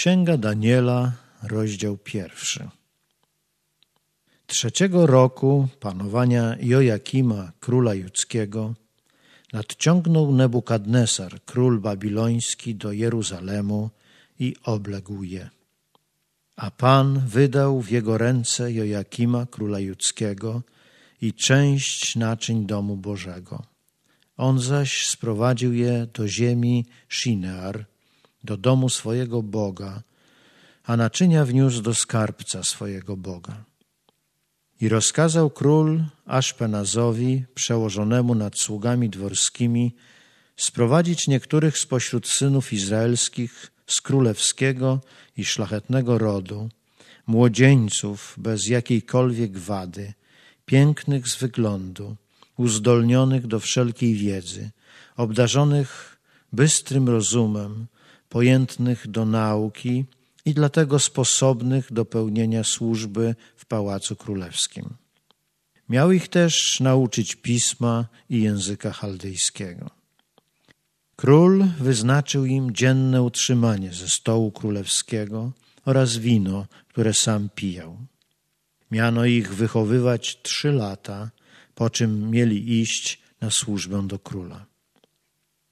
Księga Daniela, rozdział pierwszy. Trzeciego roku panowania Jojakima, króla judzkiego, nadciągnął Nebukadnesar, król babiloński, do Jeruzalemu i obległ je. A Pan wydał w jego ręce Jojakima, króla judzkiego, i część naczyń domu Bożego. On zaś sprowadził je do ziemi Shinear – do domu swojego Boga, a naczynia wniósł do skarbca swojego Boga. I rozkazał król Aszpenazowi, przełożonemu nad sługami dworskimi, sprowadzić niektórych spośród synów izraelskich z królewskiego i szlachetnego rodu, młodzieńców bez jakiejkolwiek wady, pięknych z wyglądu, uzdolnionych do wszelkiej wiedzy, obdarzonych bystrym rozumem, pojętnych do nauki i dlatego sposobnych do pełnienia służby w Pałacu Królewskim. Miał ich też nauczyć pisma i języka chaldejskiego. Król wyznaczył im dzienne utrzymanie ze stołu królewskiego oraz wino, które sam pijał. Miano ich wychowywać trzy lata, po czym mieli iść na służbę do króla.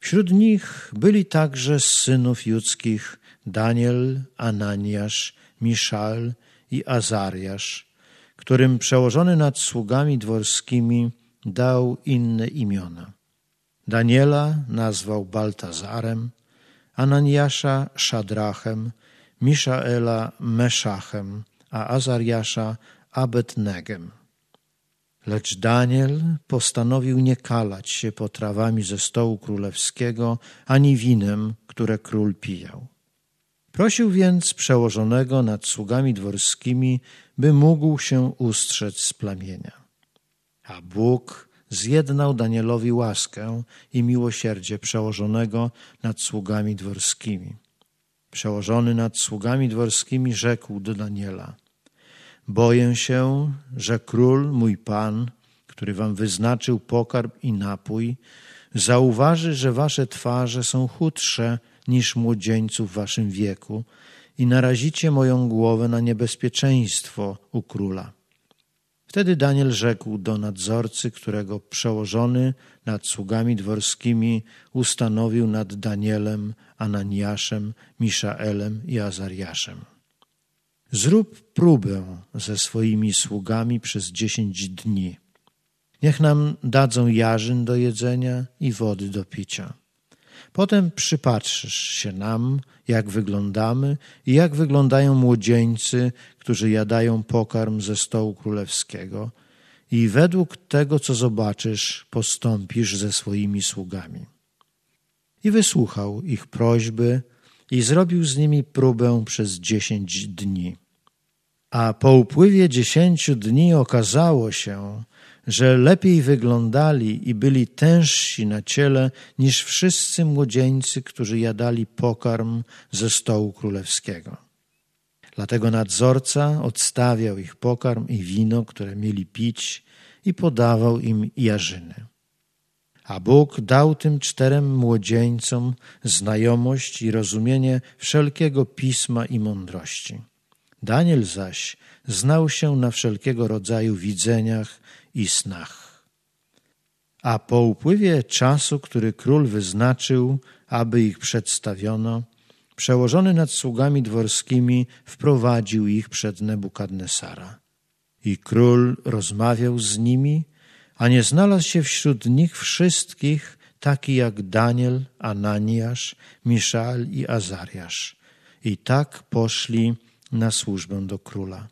Wśród nich byli także z synów judzkich Daniel, Ananiasz, Miszal i Azariasz, którym przełożony nad sługami dworskimi dał inne imiona. Daniela nazwał Baltazarem, Ananiasza Szadrachem, Miszaela Meszachem, a Azariasza Abednegem. Lecz Daniel postanowił nie kalać się potrawami ze stołu królewskiego ani winem, które król pijał. Prosił więc przełożonego nad sługami dworskimi, by mógł się ustrzec z plamienia. A Bóg zjednał Danielowi łaskę i miłosierdzie przełożonego nad sługami dworskimi. Przełożony nad sługami dworskimi rzekł do Daniela: Boję się, że król, mój pan, który wam wyznaczył pokarm i napój, zauważy, że wasze twarze są chudsze niż młodzieńców w waszym wieku i narazicie moją głowę na niebezpieczeństwo u króla. Wtedy Daniel rzekł do nadzorcy, którego przełożony nad sługami dworskimi ustanowił nad Danielem, Ananiaszem, Miszaelem i Azariaszem. Zrób próbę ze swoimi sługami przez dziesięć dni. Niech nam dadzą jarzyn do jedzenia i wody do picia. Potem przypatrzysz się nam, jak wyglądamy i jak wyglądają młodzieńcy, którzy jadają pokarm ze stołu królewskiego, i według tego, co zobaczysz, postąpisz ze swoimi sługami. I wysłuchał ich prośby i zrobił z nimi próbę przez dziesięć dni. A po upływie dziesięciu dni okazało się, że lepiej wyglądali i byli tężsi na ciele niż wszyscy młodzieńcy, którzy jadali pokarm ze stołu królewskiego. Dlatego nadzorca odstawiał ich pokarm i wino, które mieli pić, i podawał im jarzyny. A Bóg dał tym czterem młodzieńcom znajomość i rozumienie wszelkiego pisma i mądrości Daniel zaś znał się na wszelkiego rodzaju widzeniach i snach. A po upływie czasu, który król wyznaczył, aby ich przedstawiono, przełożony nad sługami dworskimi wprowadził ich przed Nebukadnesara. I król rozmawiał z nimi, a nie znalazł się wśród nich wszystkich taki jak Daniel, Ananiasz, Miszal i Azariasz. I tak poszli na służbę do króla.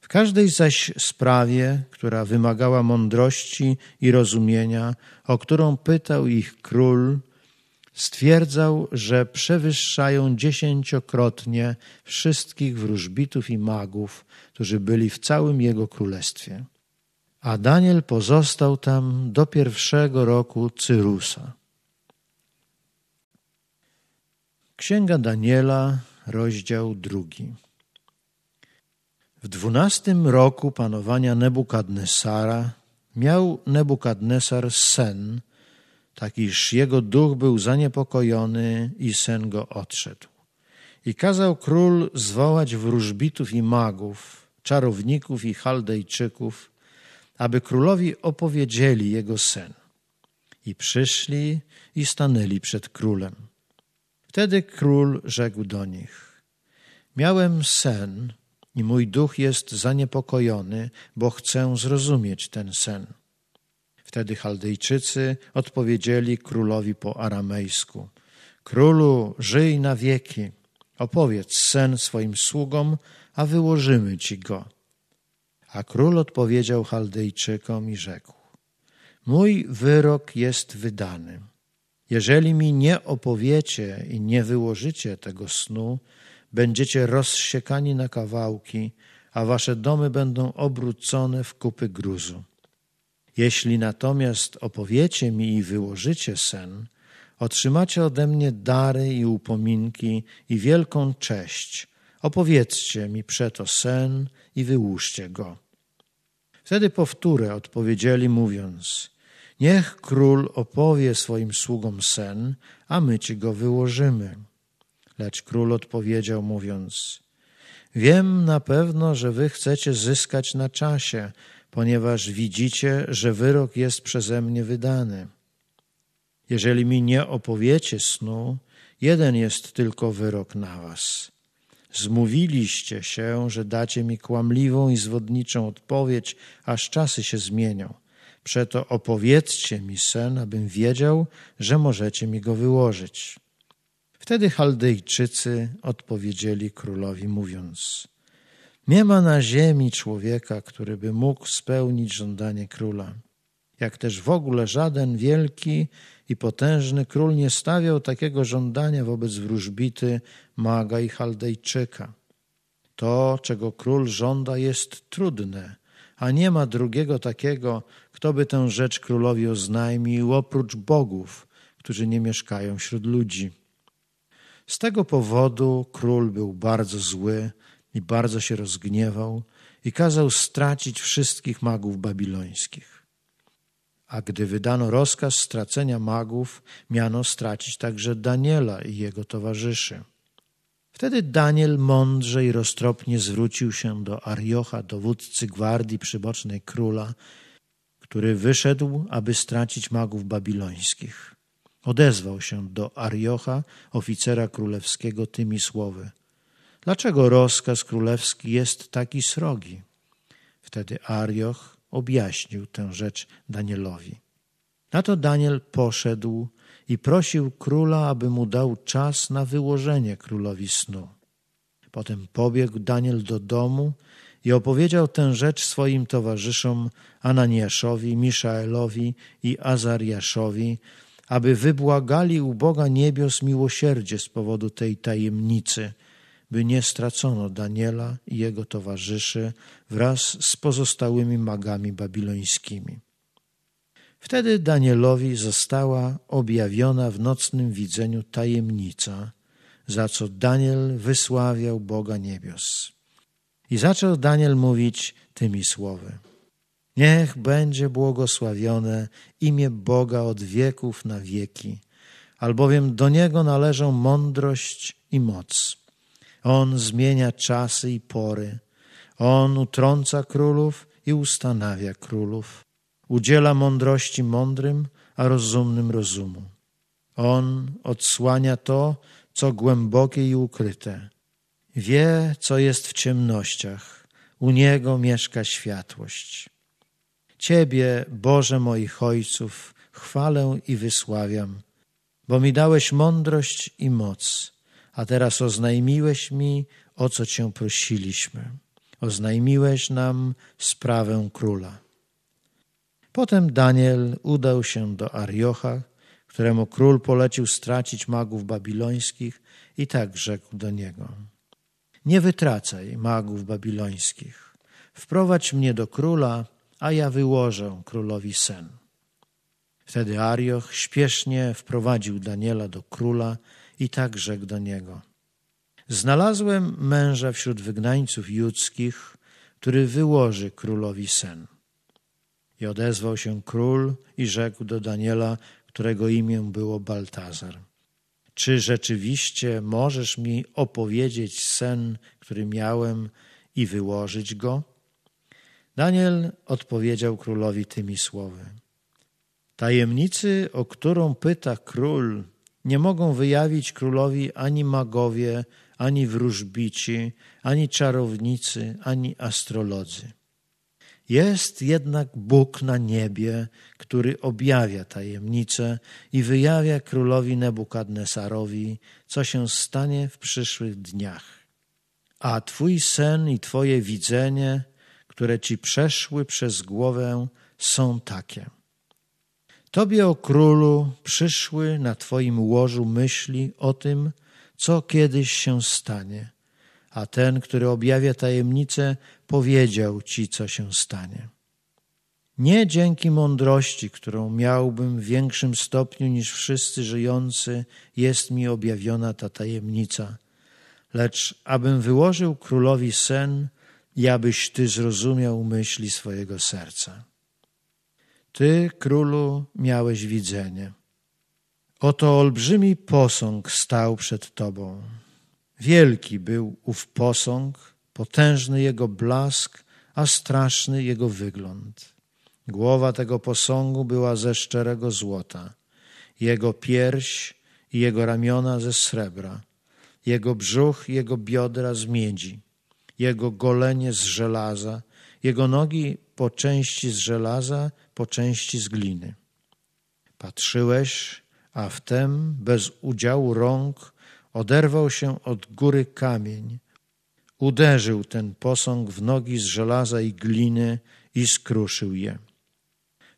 W każdej zaś sprawie, która wymagała mądrości i rozumienia, o którą pytał ich król, stwierdzał, że przewyższają dziesięciokrotnie wszystkich wróżbitów i magów, którzy byli w całym jego królestwie. A Daniel pozostał tam do pierwszego roku Cyrusa. Księga Daniela rozdział drugi. W dwunastym roku panowania Nebukadnesara miał Nebukadnesar sen, takiż jego duch był zaniepokojony i sen go odszedł. I kazał król zwołać wróżbitów i magów, czarowników i chaldejczyków, aby królowi opowiedzieli jego sen. I przyszli i stanęli przed królem. Wtedy król rzekł do nich: Miałem sen i mój duch jest zaniepokojony, bo chcę zrozumieć ten sen. Wtedy Chaldejczycy odpowiedzieli królowi po aramejsku: Królu, żyj na wieki, opowiedz sen swoim sługom, a wyłożymy ci go. A król odpowiedział Chaldejczykom i rzekł: Mój wyrok jest wydany. Jeżeli mi nie opowiecie i nie wyłożycie tego snu, będziecie rozsiekani na kawałki, a wasze domy będą obrócone w kupy gruzu. Jeśli natomiast opowiecie mi i wyłożycie sen, otrzymacie ode mnie dary i upominki i wielką cześć. Opowiedzcie mi przeto sen i wyłóżcie go. Wtedy powtórę odpowiedzieli mówiąc – Niech król opowie swoim sługom sen, a my ci go wyłożymy. Lecz król odpowiedział, mówiąc: Wiem na pewno, że wy chcecie zyskać na czasie, ponieważ widzicie, że wyrok jest przeze mnie wydany. Jeżeli mi nie opowiecie snu, jeden jest tylko wyrok na was. Zmówiliście się, że dacie mi kłamliwą i zwodniczą odpowiedź, aż czasy się zmienią. Przeto opowiedzcie mi sen, abym wiedział, że możecie mi go wyłożyć. Wtedy Chaldejczycy odpowiedzieli królowi, mówiąc: Nie ma na ziemi człowieka, który by mógł spełnić żądanie króla. Jak też w ogóle żaden wielki i potężny król nie stawiał takiego żądania wobec wróżbity, maga i Chaldejczyka. To, czego król żąda, jest trudne, a nie ma drugiego takiego, kto by tę rzecz królowi oznajmił oprócz bogów, którzy nie mieszkają wśród ludzi? Z tego powodu król był bardzo zły i bardzo się rozgniewał i kazał stracić wszystkich magów babilońskich. A gdy wydano rozkaz stracenia magów, miano stracić także Daniela i jego towarzyszy. Wtedy Daniel mądrze i roztropnie zwrócił się do Ariocha, dowódcy gwardii przybocznej króla, który wyszedł, aby stracić magów babilońskich. Odezwał się do Ariocha, oficera królewskiego, tymi słowy: Dlaczego rozkaz królewski jest taki srogi? Wtedy Arioch objaśnił tę rzecz Danielowi. Na to Daniel poszedł i prosił króla, aby mu dał czas na wyłożenie królowi snu. Potem pobiegł Daniel do domu i opowiedział tę rzecz swoim towarzyszom Ananiaszowi, Miszaelowi i Azariaszowi, aby wybłagali u Boga niebios miłosierdzie z powodu tej tajemnicy, by nie stracono Daniela i jego towarzyszy wraz z pozostałymi magami babilońskimi. Wtedy Danielowi została objawiona w nocnym widzeniu tajemnica, za co Daniel wysławiał Boga niebios. I zaczął Daniel mówić tymi słowy. Niech będzie błogosławione imię Boga od wieków na wieki, albowiem do Niego należą mądrość i moc. On zmienia czasy i pory. On utrąca królów i ustanawia królów. Udziela mądrości mądrym, a rozumnym rozumu. On odsłania to, co głębokie i ukryte wie, co jest w ciemnościach. U Niego mieszka światłość. Ciebie, Boże moich ojców, chwalę i wysławiam, bo mi dałeś mądrość i moc, a teraz oznajmiłeś mi, o co Cię prosiliśmy. Oznajmiłeś nam sprawę króla. Potem Daniel udał się do Ariocha, któremu król polecił stracić magów babilońskich i tak rzekł do niego – nie wytracaj magów babilońskich. Wprowadź mnie do króla, a ja wyłożę królowi sen. Wtedy Arioch śpiesznie wprowadził Daniela do króla i tak rzekł do niego. Znalazłem męża wśród wygnańców judzkich, który wyłoży królowi sen. I odezwał się król i rzekł do Daniela, którego imię było Baltazar. Czy rzeczywiście możesz mi opowiedzieć sen, który miałem i wyłożyć go? Daniel odpowiedział królowi tymi słowy. Tajemnicy, o którą pyta król, nie mogą wyjawić królowi ani magowie, ani wróżbici, ani czarownicy, ani astrolodzy. Jest jednak Bóg na niebie, który objawia tajemnice i wyjawia królowi Nebukadnesarowi, co się stanie w przyszłych dniach. A twój sen i twoje widzenie, które ci przeszły przez głowę, są takie. Tobie, o królu, przyszły na twoim łożu myśli o tym, co kiedyś się stanie – a ten, który objawia tajemnicę, powiedział ci, co się stanie. Nie dzięki mądrości, którą miałbym w większym stopniu niż wszyscy żyjący, jest mi objawiona ta tajemnica, lecz abym wyłożył królowi sen, i abyś ty zrozumiał myśli swojego serca. Ty, królu, miałeś widzenie. Oto olbrzymi posąg stał przed tobą. Wielki był ów posąg, potężny jego blask, a straszny jego wygląd. Głowa tego posągu była ze szczerego złota, jego pierś i jego ramiona ze srebra, jego brzuch i jego biodra z miedzi, jego golenie z żelaza, jego nogi po części z żelaza, po części z gliny. Patrzyłeś, a wtem bez udziału rąk Oderwał się od góry kamień. Uderzył ten posąg w nogi z żelaza i gliny i skruszył je.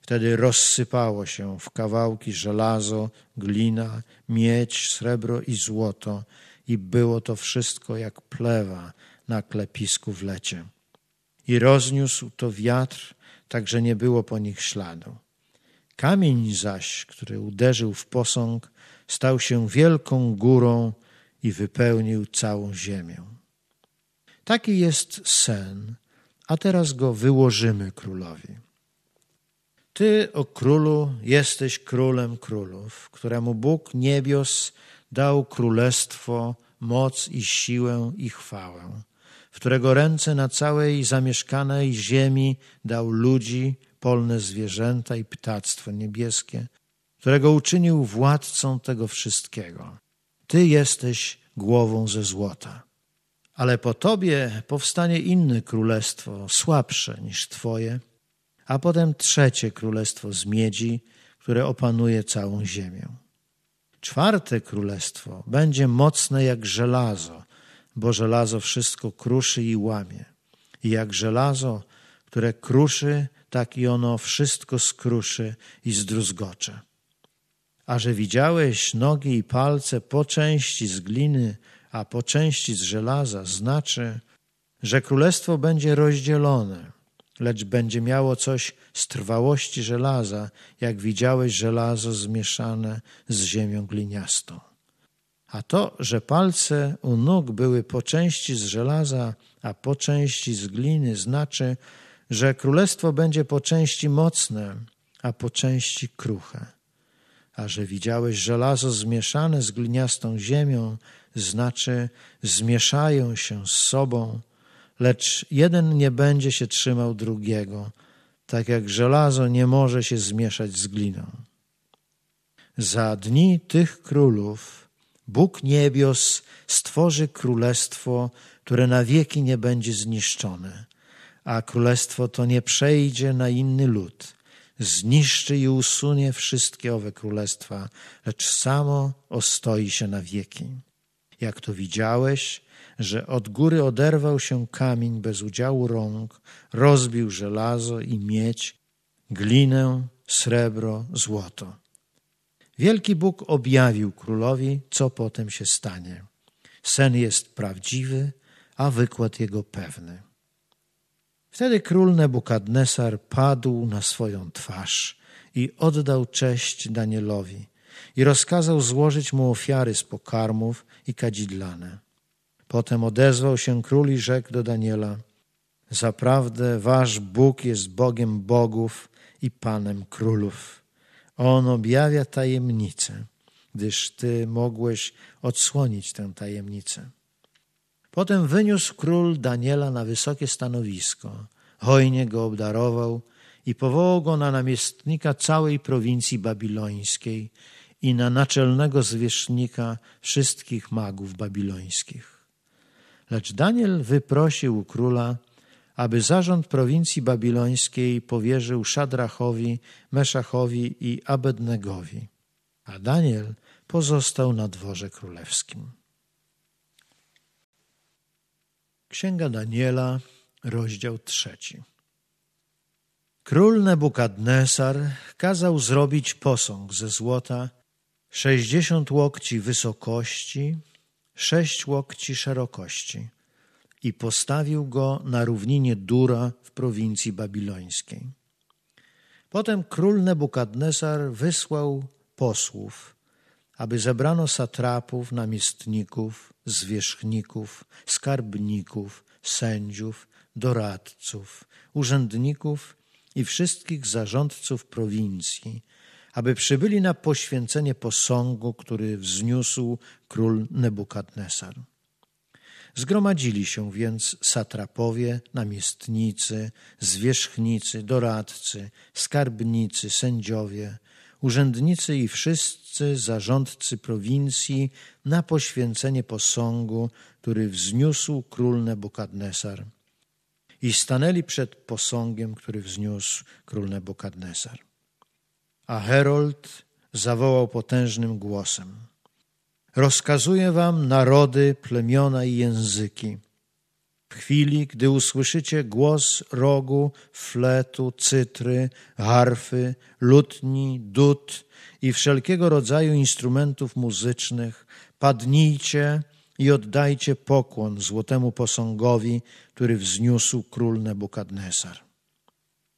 Wtedy rozsypało się w kawałki żelazo, glina, miedź, srebro i złoto i było to wszystko jak plewa na klepisku w lecie. I rozniósł to wiatr, tak że nie było po nich śladu. Kamień zaś, który uderzył w posąg, stał się wielką górą i wypełnił całą ziemię. Taki jest sen, a teraz go wyłożymy królowi. Ty, o królu, jesteś królem królów, któremu Bóg niebios dał królestwo, moc i siłę i chwałę, w którego ręce na całej zamieszkanej ziemi dał ludzi, polne zwierzęta i ptactwo niebieskie, którego uczynił władcą tego wszystkiego ty jesteś głową ze złota. Ale po tobie powstanie inne królestwo, słabsze niż twoje, a potem trzecie królestwo z miedzi, które opanuje całą ziemię. Czwarte królestwo będzie mocne jak żelazo, bo żelazo wszystko kruszy i łamie. I jak żelazo, które kruszy, tak i ono wszystko skruszy i zdruzgocze. A że widziałeś nogi i palce po części z gliny, a po części z żelaza, znaczy, że królestwo będzie rozdzielone, lecz będzie miało coś z trwałości żelaza, jak widziałeś żelazo zmieszane z ziemią gliniastą. A to, że palce u nóg były po części z żelaza, a po części z gliny, znaczy, że królestwo będzie po części mocne, a po części kruche. A że widziałeś żelazo zmieszane z gliniastą ziemią, znaczy zmieszają się z sobą, lecz jeden nie będzie się trzymał drugiego, tak jak żelazo nie może się zmieszać z gliną. Za dni tych królów Bóg niebios stworzy królestwo, które na wieki nie będzie zniszczone, a królestwo to nie przejdzie na inny lud, zniszczy i usunie wszystkie owe królestwa, lecz samo ostoi się na wieki. Jak to widziałeś, że od góry oderwał się kamień bez udziału rąk, rozbił żelazo i miedź, glinę, srebro, złoto. Wielki Bóg objawił królowi, co potem się stanie. Sen jest prawdziwy, a wykład jego pewny. Wtedy król Nebukadnesar padł na swoją twarz i oddał cześć Danielowi i rozkazał złożyć mu ofiary z pokarmów i kadzidlane. Potem odezwał się król i rzekł do Daniela: Zaprawdę wasz Bóg jest Bogiem bogów i Panem królów. On objawia tajemnicę, gdyż ty mogłeś odsłonić tę tajemnicę. Potem wyniósł król Daniela na wysokie stanowisko, hojnie go obdarował i powołał go na namiestnika całej prowincji babilońskiej i na naczelnego zwierzchnika wszystkich magów babilońskich. Lecz Daniel wyprosił u króla, aby zarząd prowincji babilońskiej powierzył Szadrachowi, Meszachowi i Abednegowi. A Daniel pozostał na dworze królewskim. Księga Daniela, rozdział trzeci. Król Nebukadnesar kazał zrobić posąg ze złota, sześćdziesiąt łokci wysokości, sześć łokci szerokości i postawił go na równinie Dura w prowincji babilońskiej. Potem król Nebukadnesar wysłał posłów, aby zebrano satrapów, namiestników, zwierzchników, skarbników, sędziów, doradców, urzędników i wszystkich zarządców prowincji, aby przybyli na poświęcenie posągu, który wzniósł król Nebukadnesar. Zgromadzili się więc satrapowie, namiestnicy, zwierzchnicy, doradcy, skarbnicy, sędziowie, urzędnicy i wszyscy zarządcy prowincji na poświęcenie posągu, który wzniósł król Nebukadnesar. I stanęli przed posągiem, który wzniósł król Nebukadnesar. A Herold zawołał potężnym głosem: Rozkazuję wam narody, plemiona i języki w chwili, gdy usłyszycie głos rogu, fletu, cytry, harfy, lutni, dud i wszelkiego rodzaju instrumentów muzycznych, padnijcie i oddajcie pokłon złotemu posągowi, który wzniósł król Nebukadnesar.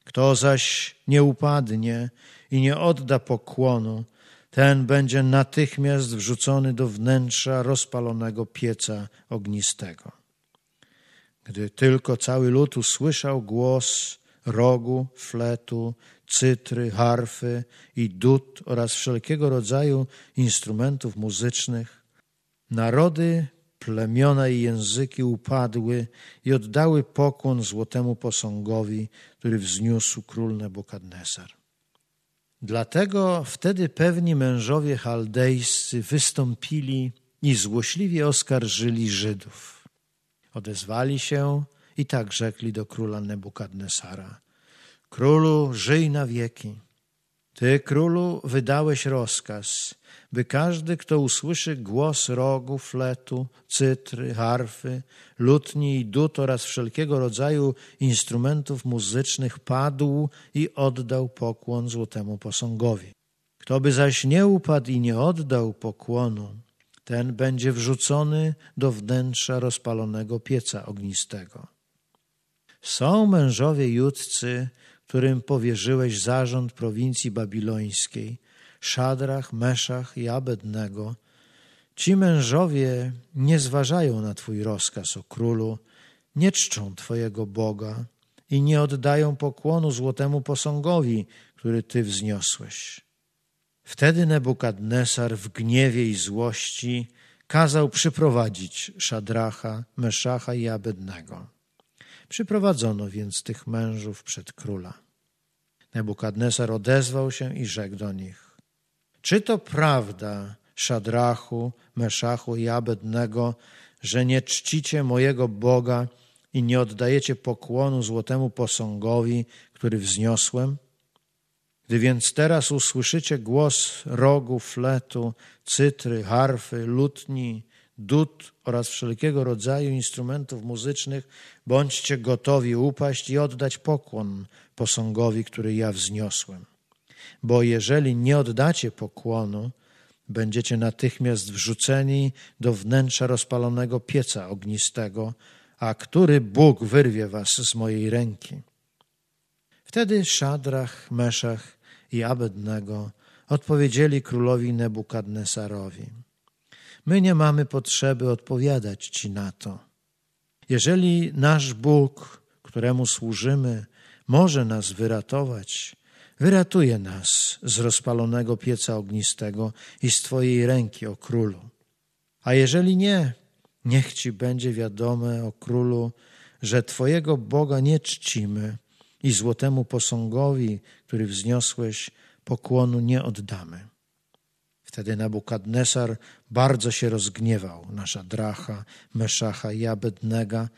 Kto zaś nie upadnie i nie odda pokłonu, ten będzie natychmiast wrzucony do wnętrza rozpalonego pieca ognistego. Gdy tylko cały lud usłyszał głos rogu, fletu, cytry, harfy i dud oraz wszelkiego rodzaju instrumentów muzycznych, narody, plemiona i języki upadły i oddały pokłon złotemu posągowi, który wzniósł król Nebukadnesar. Dlatego wtedy pewni mężowie chaldejscy wystąpili i złośliwie oskarżyli Żydów Odezwali się i tak rzekli do króla Nebukadnesara: Królu, żyj na wieki. Ty, królu, wydałeś rozkaz, by każdy, kto usłyszy głos rogu, fletu, cytry, harfy, lutni i dut oraz wszelkiego rodzaju instrumentów muzycznych, padł i oddał pokłon złotemu posągowi. Kto by zaś nie upadł i nie oddał pokłonu, ten będzie wrzucony do wnętrza rozpalonego pieca ognistego. Są mężowie judcy, którym powierzyłeś zarząd prowincji babilońskiej, Szadrach, Meszach i Abednego. Ci mężowie nie zważają na Twój rozkaz, o królu, nie czczą Twojego Boga i nie oddają pokłonu złotemu posągowi, który Ty wzniosłeś. Wtedy Nebukadnesar w gniewie i złości kazał przyprowadzić Szadracha, Meszacha i Abednego. Przyprowadzono więc tych mężów przed króla. Nebukadnesar odezwał się i rzekł do nich: Czy to prawda, Szadrachu, Meszachu i Abednego, że nie czcicie mojego Boga i nie oddajecie pokłonu złotemu posągowi, który wzniosłem? Gdy więc teraz usłyszycie głos rogu, fletu, cytry, harfy, lutni, dud oraz wszelkiego rodzaju instrumentów muzycznych, bądźcie gotowi upaść i oddać pokłon posągowi, który ja wzniosłem. Bo jeżeli nie oddacie pokłonu, będziecie natychmiast wrzuceni do wnętrza rozpalonego pieca ognistego, a który Bóg wyrwie was z mojej ręki. Wtedy Szadrach, Meszach i Abednego odpowiedzieli królowi Nebukadnesarowi: My nie mamy potrzeby odpowiadać ci na to. Jeżeli nasz Bóg, któremu służymy, może nas wyratować, wyratuje nas z rozpalonego pieca ognistego i z Twojej ręki, o królu. A jeżeli nie, niech Ci będzie wiadome, o królu, że Twojego Boga nie czcimy i złotemu posągowi, który wzniosłeś, pokłonu nie oddamy. Wtedy Nabukadnesar bardzo się rozgniewał nasza dracha, Meszacha i Abednego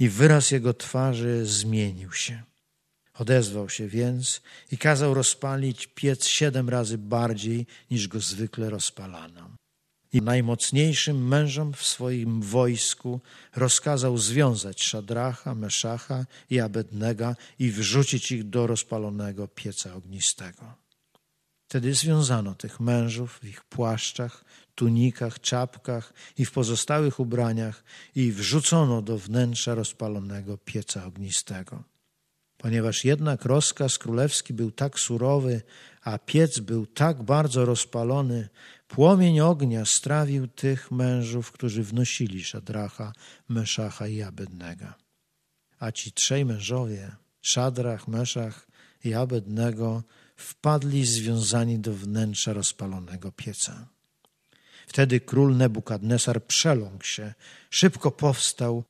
i wyraz jego twarzy zmienił się. Odezwał się więc i kazał rozpalić piec siedem razy bardziej, niż go zwykle rozpalano i najmocniejszym mężom w swoim wojsku rozkazał związać Szadracha, Meszacha i Abednego i wrzucić ich do rozpalonego pieca ognistego. Wtedy związano tych mężów w ich płaszczach, tunikach, czapkach i w pozostałych ubraniach i wrzucono do wnętrza rozpalonego pieca ognistego. Ponieważ jednak rozkaz królewski był tak surowy, a piec był tak bardzo rozpalony, Płomień ognia strawił tych mężów, którzy wnosili Szadracha, Meszacha i Abednego. A ci trzej mężowie, Szadrach, Meszach i Abednego, wpadli związani do wnętrza rozpalonego pieca. Wtedy król Nebukadnesar przeląkł się, szybko powstał,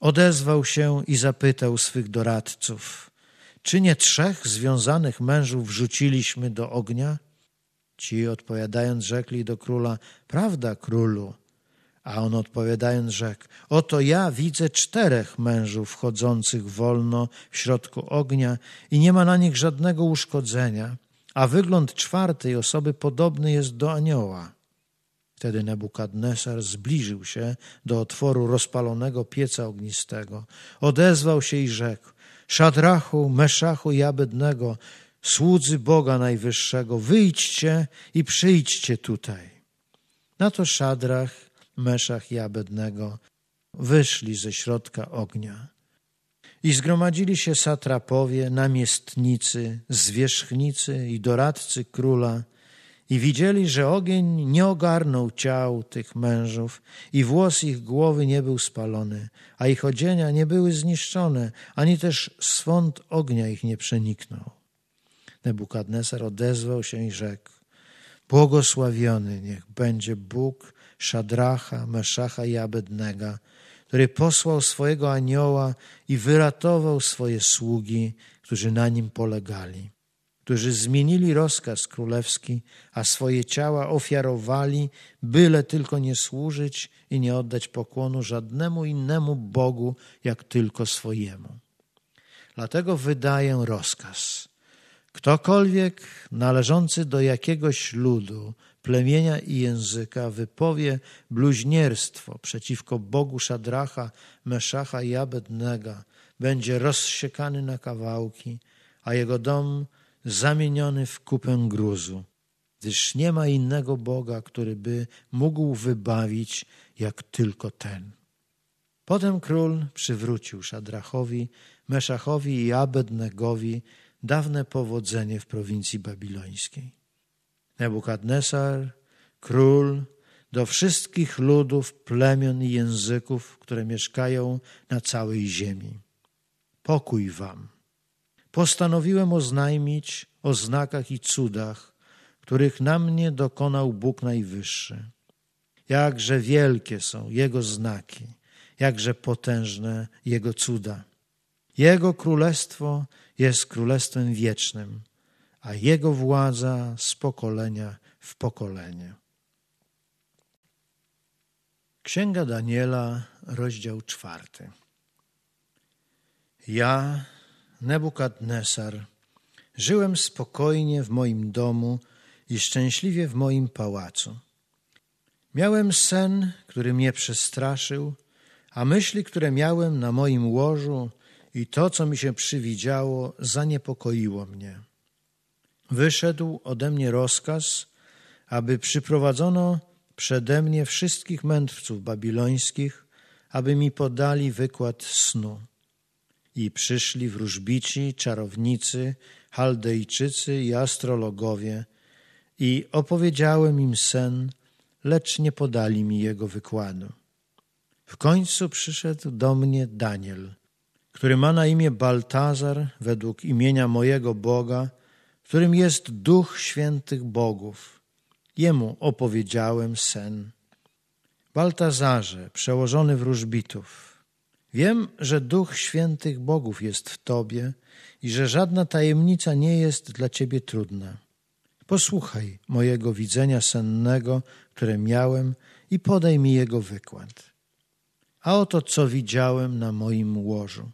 odezwał się i zapytał swych doradców: Czy nie trzech związanych mężów wrzuciliśmy do ognia? Ci odpowiadając rzekli do króla, prawda królu? A on odpowiadając rzekł, oto ja widzę czterech mężów chodzących wolno w środku ognia i nie ma na nich żadnego uszkodzenia, a wygląd czwartej osoby podobny jest do anioła. Wtedy Nebukadnesar zbliżył się do otworu rozpalonego pieca ognistego. Odezwał się i rzekł, Szadrachu, Meszachu i Abednego, słudzy Boga Najwyższego, wyjdźcie i przyjdźcie tutaj. Na to Szadrach, Meszach i Abednego wyszli ze środka ognia. I zgromadzili się satrapowie, namiestnicy, zwierzchnicy i doradcy króla, i widzieli, że ogień nie ogarnął ciał tych mężów, i włos ich głowy nie był spalony, a ich odzienia nie były zniszczone, ani też swąd ognia ich nie przeniknął. Nebukadnesar odezwał się i rzekł: Błogosławiony niech będzie Bóg Szadracha, Meszacha i Abednego, który posłał swojego anioła i wyratował swoje sługi, którzy na nim polegali, którzy zmienili rozkaz królewski, a swoje ciała ofiarowali, byle tylko nie służyć i nie oddać pokłonu żadnemu innemu Bogu, jak tylko swojemu. Dlatego wydaję rozkaz Ktokolwiek należący do jakiegoś ludu, plemienia i języka wypowie bluźnierstwo przeciwko Bogu Szadracha, Meszacha i Abednego, będzie rozsiekany na kawałki, a jego dom zamieniony w kupę gruzu. Gdyż nie ma innego Boga, który by mógł wybawić jak tylko ten. Potem król przywrócił Szadrachowi, Meszachowi i Abednegowi dawne powodzenie w prowincji babilońskiej. Nebukadnesar, król, do wszystkich ludów, plemion i języków, które mieszkają na całej ziemi. Pokój wam. Postanowiłem oznajmić o znakach i cudach, których na mnie dokonał Bóg Najwyższy. Jakże wielkie są Jego znaki, jakże potężne Jego cuda. Jego królestwo jest królestwem wiecznym, a jego władza z pokolenia w pokolenie. Księga Daniela, rozdział czwarty. Ja, Nebukadnesar, żyłem spokojnie w moim domu i szczęśliwie w moim pałacu. Miałem sen, który mnie przestraszył, a myśli, które miałem na moim łożu, i to, co mi się przywidziało, zaniepokoiło mnie. Wyszedł ode mnie rozkaz, aby przyprowadzono przede mnie wszystkich mędrców babilońskich, aby mi podali wykład snu. I przyszli wróżbici, czarownicy, Chaldejczycy i astrologowie i opowiedziałem im sen, lecz nie podali mi jego wykładu. W końcu przyszedł do mnie Daniel – który ma na imię Baltazar według imienia mojego Boga, którym jest Duch Świętych Bogów. Jemu opowiedziałem sen. Baltazarze, przełożony wróżbitów, wiem, że Duch Świętych Bogów jest w Tobie i że żadna tajemnica nie jest dla Ciebie trudna. Posłuchaj mojego widzenia sennego, które miałem i podaj mi jego wykład. A oto co widziałem na moim łożu.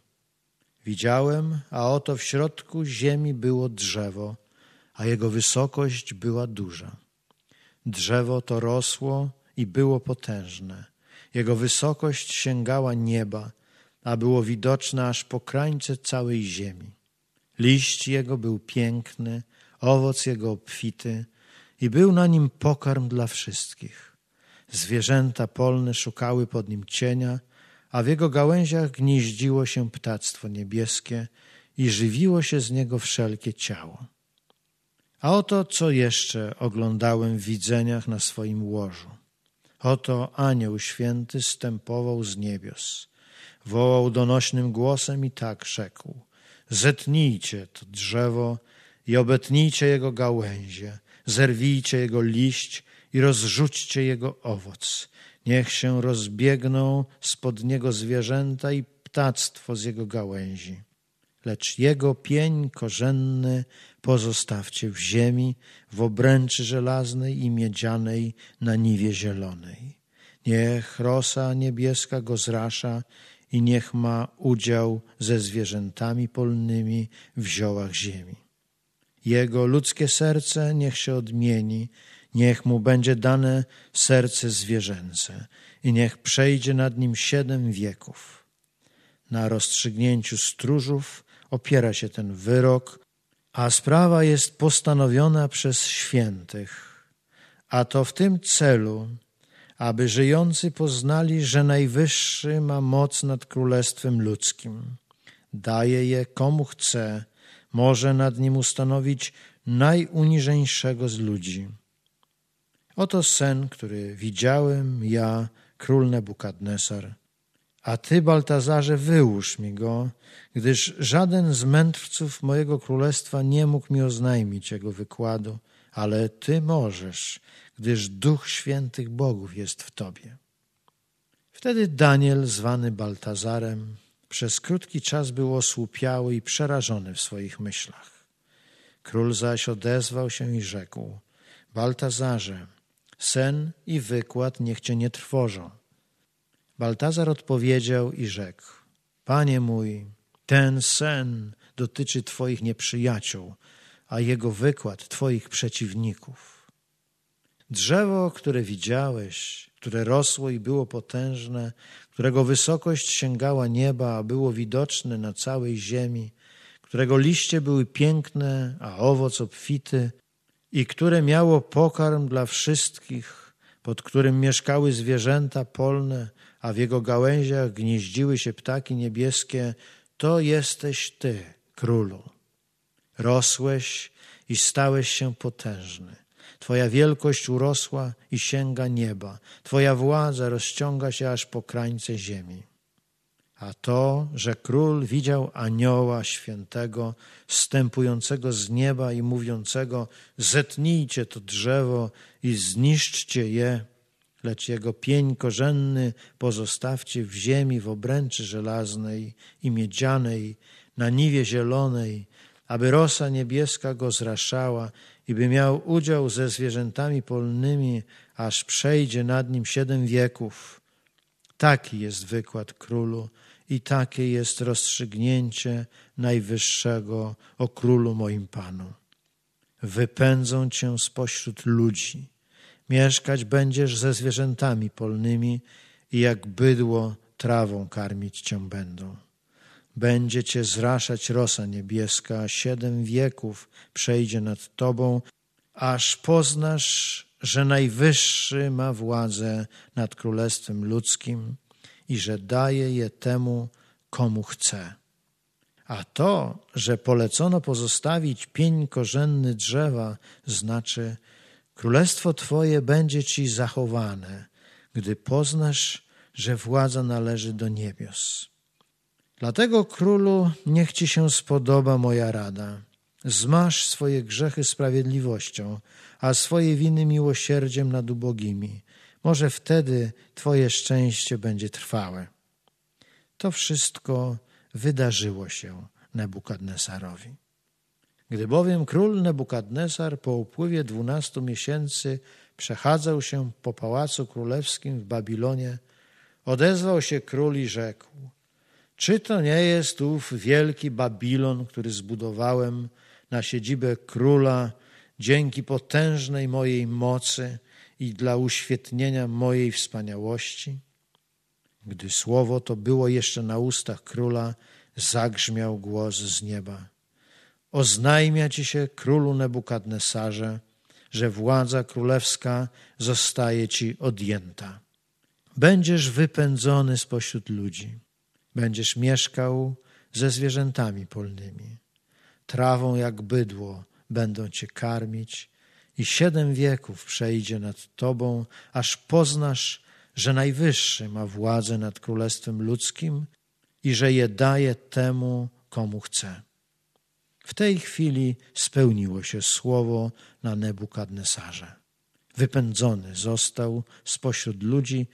Widziałem, a oto w środku ziemi było drzewo, a jego wysokość była duża. Drzewo to rosło i było potężne. Jego wysokość sięgała nieba, a było widoczne aż po krańce całej ziemi. Liść jego był piękny, owoc jego obfity i był na nim pokarm dla wszystkich. Zwierzęta polne szukały pod nim cienia, a w jego gałęziach gnieździło się ptactwo niebieskie i żywiło się z niego wszelkie ciało. A oto, co jeszcze oglądałem w widzeniach na swoim łożu. Oto anioł święty stępował z niebios. Wołał donośnym głosem i tak rzekł. Zetnijcie to drzewo i obetnijcie jego gałęzie, zerwijcie jego liść i rozrzućcie jego owoc, Niech się rozbiegną spod niego zwierzęta i ptactwo z jego gałęzi. Lecz jego pień korzenny pozostawcie w ziemi, w obręczy żelaznej i miedzianej na niwie zielonej. Niech rosa niebieska go zrasza i niech ma udział ze zwierzętami polnymi w ziołach ziemi. Jego ludzkie serce niech się odmieni, Niech mu będzie dane serce zwierzęce i niech przejdzie nad nim siedem wieków. Na rozstrzygnięciu stróżów opiera się ten wyrok, a sprawa jest postanowiona przez świętych, a to w tym celu, aby żyjący poznali, że Najwyższy ma moc nad Królestwem Ludzkim. Daje je komu chce, może nad nim ustanowić najuniżeńszego z ludzi Oto sen, który widziałem ja, król Nebukadnesar. A ty, Baltazarze, wyłóż mi go, gdyż żaden z mędrców mojego królestwa nie mógł mi oznajmić jego wykładu, ale ty możesz, gdyż duch świętych bogów jest w tobie. Wtedy Daniel, zwany Baltazarem, przez krótki czas był osłupiały i przerażony w swoich myślach. Król zaś odezwał się i rzekł: Baltazarze, sen i wykład niech cię nie trwożą. Baltazar odpowiedział i rzekł: Panie mój, ten sen dotyczy Twoich nieprzyjaciół, a jego wykład Twoich przeciwników. Drzewo, które widziałeś, które rosło i było potężne, którego wysokość sięgała nieba, a było widoczne na całej ziemi, którego liście były piękne, a owoc obfity, i które miało pokarm dla wszystkich, pod którym mieszkały zwierzęta polne, a w jego gałęziach gnieździły się ptaki niebieskie, to jesteś Ty, Królu. Rosłeś i stałeś się potężny. Twoja wielkość urosła i sięga nieba. Twoja władza rozciąga się aż po krańce ziemi a to, że król widział anioła świętego, stępującego z nieba i mówiącego: Zetnijcie to drzewo i zniszczcie je, lecz jego pień korzenny pozostawcie w ziemi w obręczy żelaznej i miedzianej, na niwie zielonej, aby rosa niebieska go zraszała i by miał udział ze zwierzętami polnymi, aż przejdzie nad nim siedem wieków. Taki jest wykład królu i takie jest rozstrzygnięcie Najwyższego o Królu moim Panu. Wypędzą cię spośród ludzi. Mieszkać będziesz ze zwierzętami polnymi i jak bydło trawą karmić cię będą. Będzie cię zraszać rosa niebieska, siedem wieków przejdzie nad tobą, aż poznasz, że Najwyższy ma władzę nad Królestwem Ludzkim i że daje je temu, komu chce. A to, że polecono pozostawić pień korzenny drzewa, znaczy Królestwo Twoje będzie Ci zachowane, gdy poznasz, że władza należy do niebios. Dlatego, królu, niech Ci się spodoba moja rada. Zmasz swoje grzechy sprawiedliwością, a swoje winy miłosierdziem nad ubogimi. Może wtedy Twoje szczęście będzie trwałe. To wszystko wydarzyło się Nebukadnesarowi. Gdy bowiem król Nebukadnesar po upływie dwunastu miesięcy przechadzał się po pałacu królewskim w Babilonie, odezwał się król i rzekł: Czy to nie jest ów wielki Babilon, który zbudowałem na siedzibę króla dzięki potężnej mojej mocy i dla uświetnienia mojej wspaniałości? Gdy słowo to było jeszcze na ustach króla, zagrzmiał głos z nieba. Oznajmia ci się, królu Nebukadnesarze, że władza królewska zostaje ci odjęta. Będziesz wypędzony spośród ludzi, będziesz mieszkał ze zwierzętami polnymi. Trawą jak bydło będą cię karmić, i siedem wieków przejdzie nad Tobą, aż poznasz, że Najwyższy ma władzę nad Królestwem Ludzkim i że je daje temu, komu chce. W tej chwili spełniło się słowo na Nebukadnesarze. Wypędzony został spośród ludzi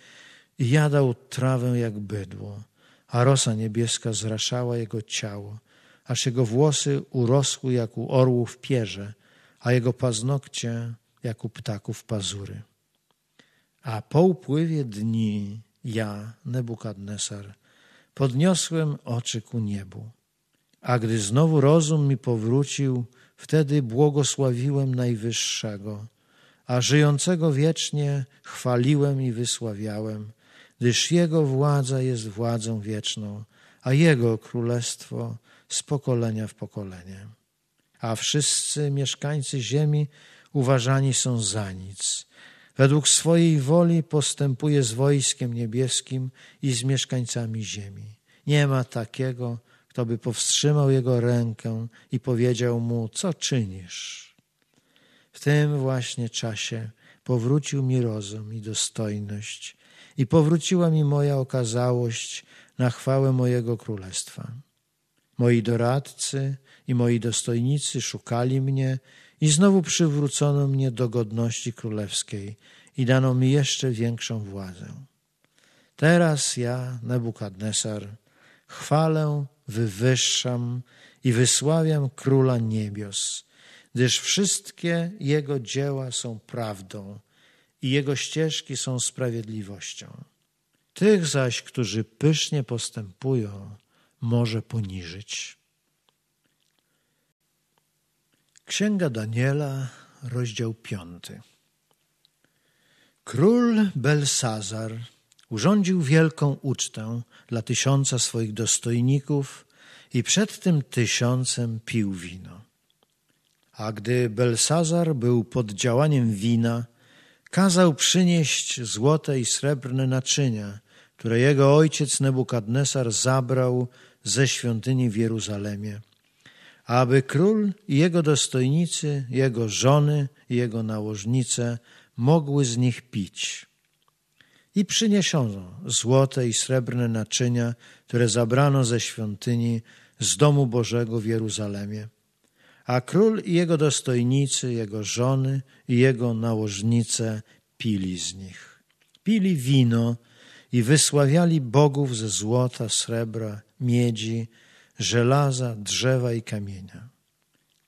i jadał trawę jak bydło, a rosa niebieska zraszała jego ciało, aż jego włosy urosły jak u orłów pierze, a jego paznokcie jak u ptaków pazury. A po upływie dni ja, Nebukadnesar, podniosłem oczy ku niebu. A gdy znowu rozum mi powrócił, wtedy błogosławiłem Najwyższego, a żyjącego wiecznie chwaliłem i wysławiałem, gdyż Jego władza jest władzą wieczną, a Jego królestwo z pokolenia w pokolenie a wszyscy mieszkańcy ziemi uważani są za nic. Według swojej woli postępuje z wojskiem niebieskim i z mieszkańcami ziemi. Nie ma takiego, kto by powstrzymał jego rękę i powiedział mu: Co czynisz? W tym właśnie czasie powrócił mi rozum i dostojność, i powróciła mi moja okazałość na chwałę mojego królestwa. Moi doradcy i moi dostojnicy szukali mnie i znowu przywrócono mnie do godności królewskiej i dano mi jeszcze większą władzę. Teraz ja, Nebukadnesar, chwalę, wywyższam i wysławiam Króla Niebios, gdyż wszystkie Jego dzieła są prawdą i Jego ścieżki są sprawiedliwością. Tych zaś, którzy pysznie postępują, może poniżyć. Księga Daniela, rozdział 5. Król Belsazar urządził wielką ucztę dla tysiąca swoich dostojników i przed tym tysiącem pił wino. A gdy Belsazar był pod działaniem wina, kazał przynieść złote i srebrne naczynia, które jego ojciec Nebukadnesar zabrał ze świątyni w Jeruzalemie aby król i jego dostojnicy, jego żony i jego nałożnice mogły z nich pić. I przyniesiono złote i srebrne naczynia, które zabrano ze świątyni, z domu Bożego w Jeruzalemie. A król i jego dostojnicy, jego żony i jego nałożnice pili z nich. Pili wino i wysławiali bogów ze złota, srebra, miedzi, żelaza, drzewa i kamienia.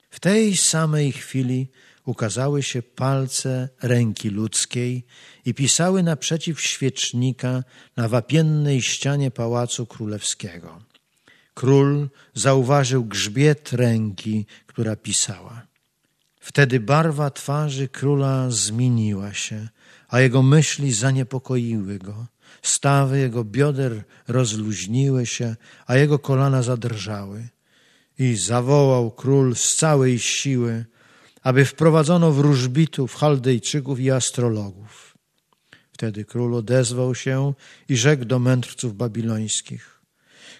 W tej samej chwili ukazały się palce ręki ludzkiej i pisały naprzeciw świecznika na wapiennej ścianie pałacu królewskiego. Król zauważył grzbiet ręki, która pisała. Wtedy barwa twarzy króla zmieniła się, a jego myśli zaniepokoiły go – Stawy jego bioder rozluźniły się, a jego kolana zadrżały. I zawołał król z całej siły, aby wprowadzono wróżbitów, Chaldejczyków i astrologów. Wtedy król odezwał się i rzekł do mędrców babilońskich: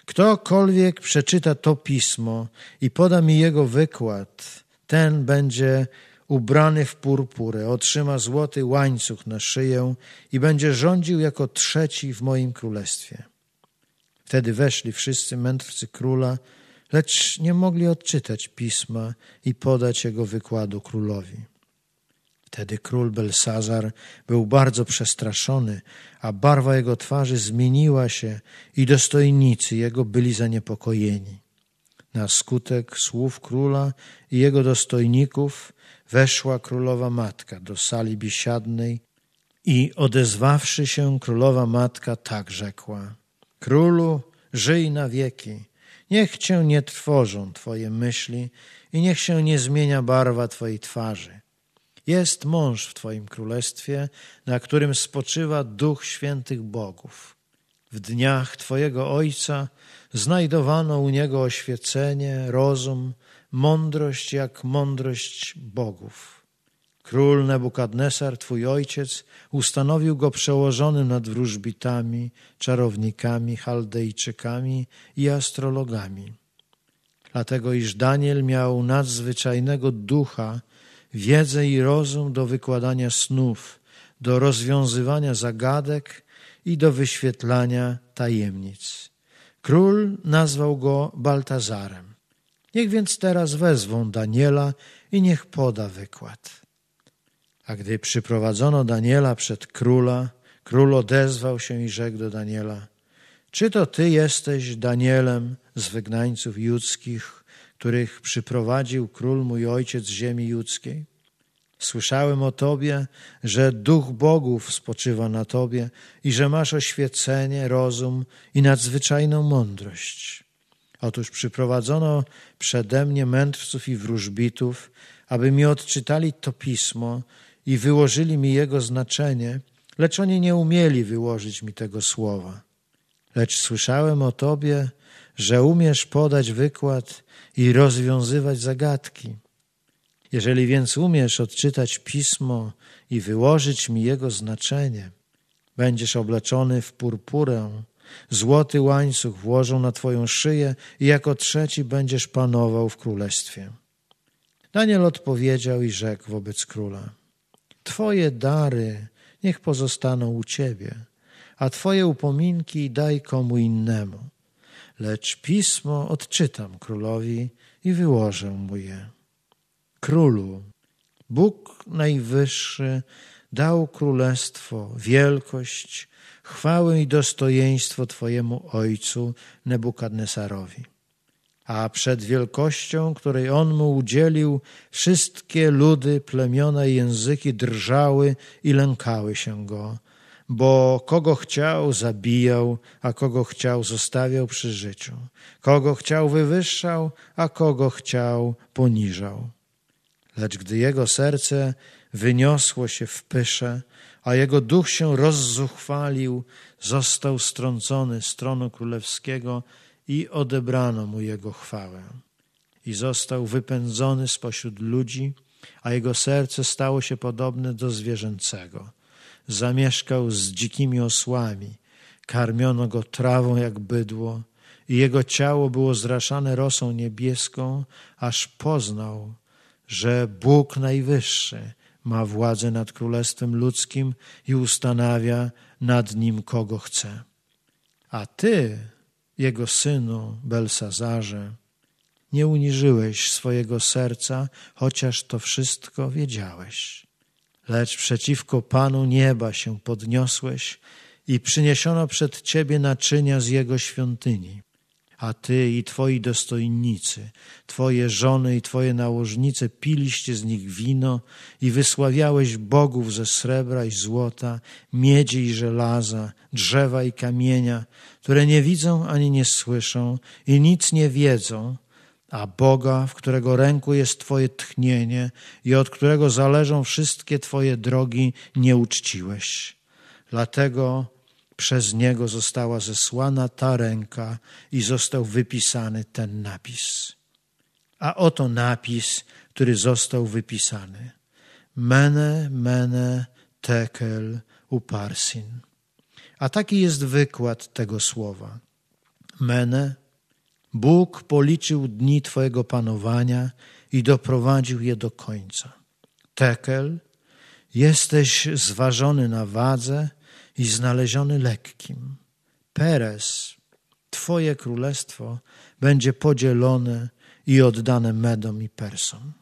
Ktokolwiek przeczyta to pismo i poda mi jego wykład, ten będzie ubrany w purpurę, otrzyma złoty łańcuch na szyję i będzie rządził jako trzeci w moim królestwie. Wtedy weszli wszyscy mędrcy króla, lecz nie mogli odczytać pisma i podać jego wykładu królowi. Wtedy król Belsazar był bardzo przestraszony, a barwa jego twarzy zmieniła się i dostojnicy jego byli zaniepokojeni. Na skutek słów króla i jego dostojników weszła królowa matka do sali biesiadnej i odezwawszy się królowa matka tak rzekła: Królu, żyj na wieki. Niech cię nie trwożą twoje myśli i niech się nie zmienia barwa twojej twarzy. Jest mąż w twoim królestwie, na którym spoczywa duch świętych bogów. W dniach twojego ojca znajdowano u niego oświecenie, rozum, mądrość jak mądrość bogów. Król Nebukadnesar, twój ojciec, ustanowił go przełożonym nad wróżbitami, czarownikami, chaldejczykami i astrologami. Dlatego iż Daniel miał nadzwyczajnego ducha, wiedzę i rozum do wykładania snów, do rozwiązywania zagadek i do wyświetlania tajemnic. Król nazwał go Baltazarem. Niech więc teraz wezwą Daniela i niech poda wykład. A gdy przyprowadzono Daniela przed króla, król odezwał się i rzekł do Daniela: Czy to ty jesteś Danielem z wygnańców judzkich, których przyprowadził król mój ojciec z ziemi judzkiej? Słyszałem o tobie, że duch bogów spoczywa na tobie i że masz oświecenie, rozum i nadzwyczajną mądrość Otóż przyprowadzono przede mnie mędrców i wróżbitów, aby mi odczytali to pismo i wyłożyli mi jego znaczenie, lecz oni nie umieli wyłożyć mi tego słowa. Lecz słyszałem o Tobie, że umiesz podać wykład i rozwiązywać zagadki. Jeżeli więc umiesz odczytać pismo i wyłożyć mi jego znaczenie, będziesz obleczony w purpurę Złoty łańcuch włożą na Twoją szyję i jako trzeci będziesz panował w królestwie. Daniel odpowiedział i rzekł wobec króla: Twoje dary niech pozostaną u Ciebie, a Twoje upominki daj komu innemu. Lecz pismo odczytam królowi i wyłożę mu je. Królu, Bóg Najwyższy dał królestwo, wielkość chwałę i dostojeństwo Twojemu ojcu Nebukadnesarowi. A przed wielkością, której on mu udzielił, wszystkie ludy, plemiona i języki drżały i lękały się go, bo kogo chciał, zabijał, a kogo chciał, zostawiał przy życiu. Kogo chciał, wywyższał, a kogo chciał, poniżał. Lecz gdy jego serce wyniosło się w pysze, a jego duch się rozzuchwalił, został strącony z tronu królewskiego i odebrano mu jego chwałę. I został wypędzony spośród ludzi, a jego serce stało się podobne do zwierzęcego. Zamieszkał z dzikimi osłami, karmiono go trawą jak bydło i jego ciało było zraszane rosą niebieską, aż poznał, że Bóg Najwyższy ma władzę nad królestwem ludzkim i ustanawia nad nim kogo chce. A ty, jego synu Belsazarze, nie uniżyłeś swojego serca, chociaż to wszystko wiedziałeś. Lecz przeciwko Panu nieba się podniosłeś i przyniesiono przed ciebie naczynia z jego świątyni a ty i twoi dostojnicy, twoje żony i twoje nałożnice piliście z nich wino i wysławiałeś bogów ze srebra i złota, miedzi i żelaza, drzewa i kamienia, które nie widzą ani nie słyszą i nic nie wiedzą, a Boga, w którego ręku jest Twoje tchnienie i od którego zależą wszystkie Twoje drogi, nie uczciłeś. Dlatego przez niego została zesłana ta ręka i został wypisany ten napis. A oto napis, który został wypisany. Mene, mene, tekel, uparsin. A taki jest wykład tego słowa. Mene, Bóg policzył dni Twojego panowania i doprowadził je do końca. Tekel, jesteś zważony na wadze, i znaleziony lekkim. Perez, Twoje królestwo będzie podzielone i oddane Medom i Persom.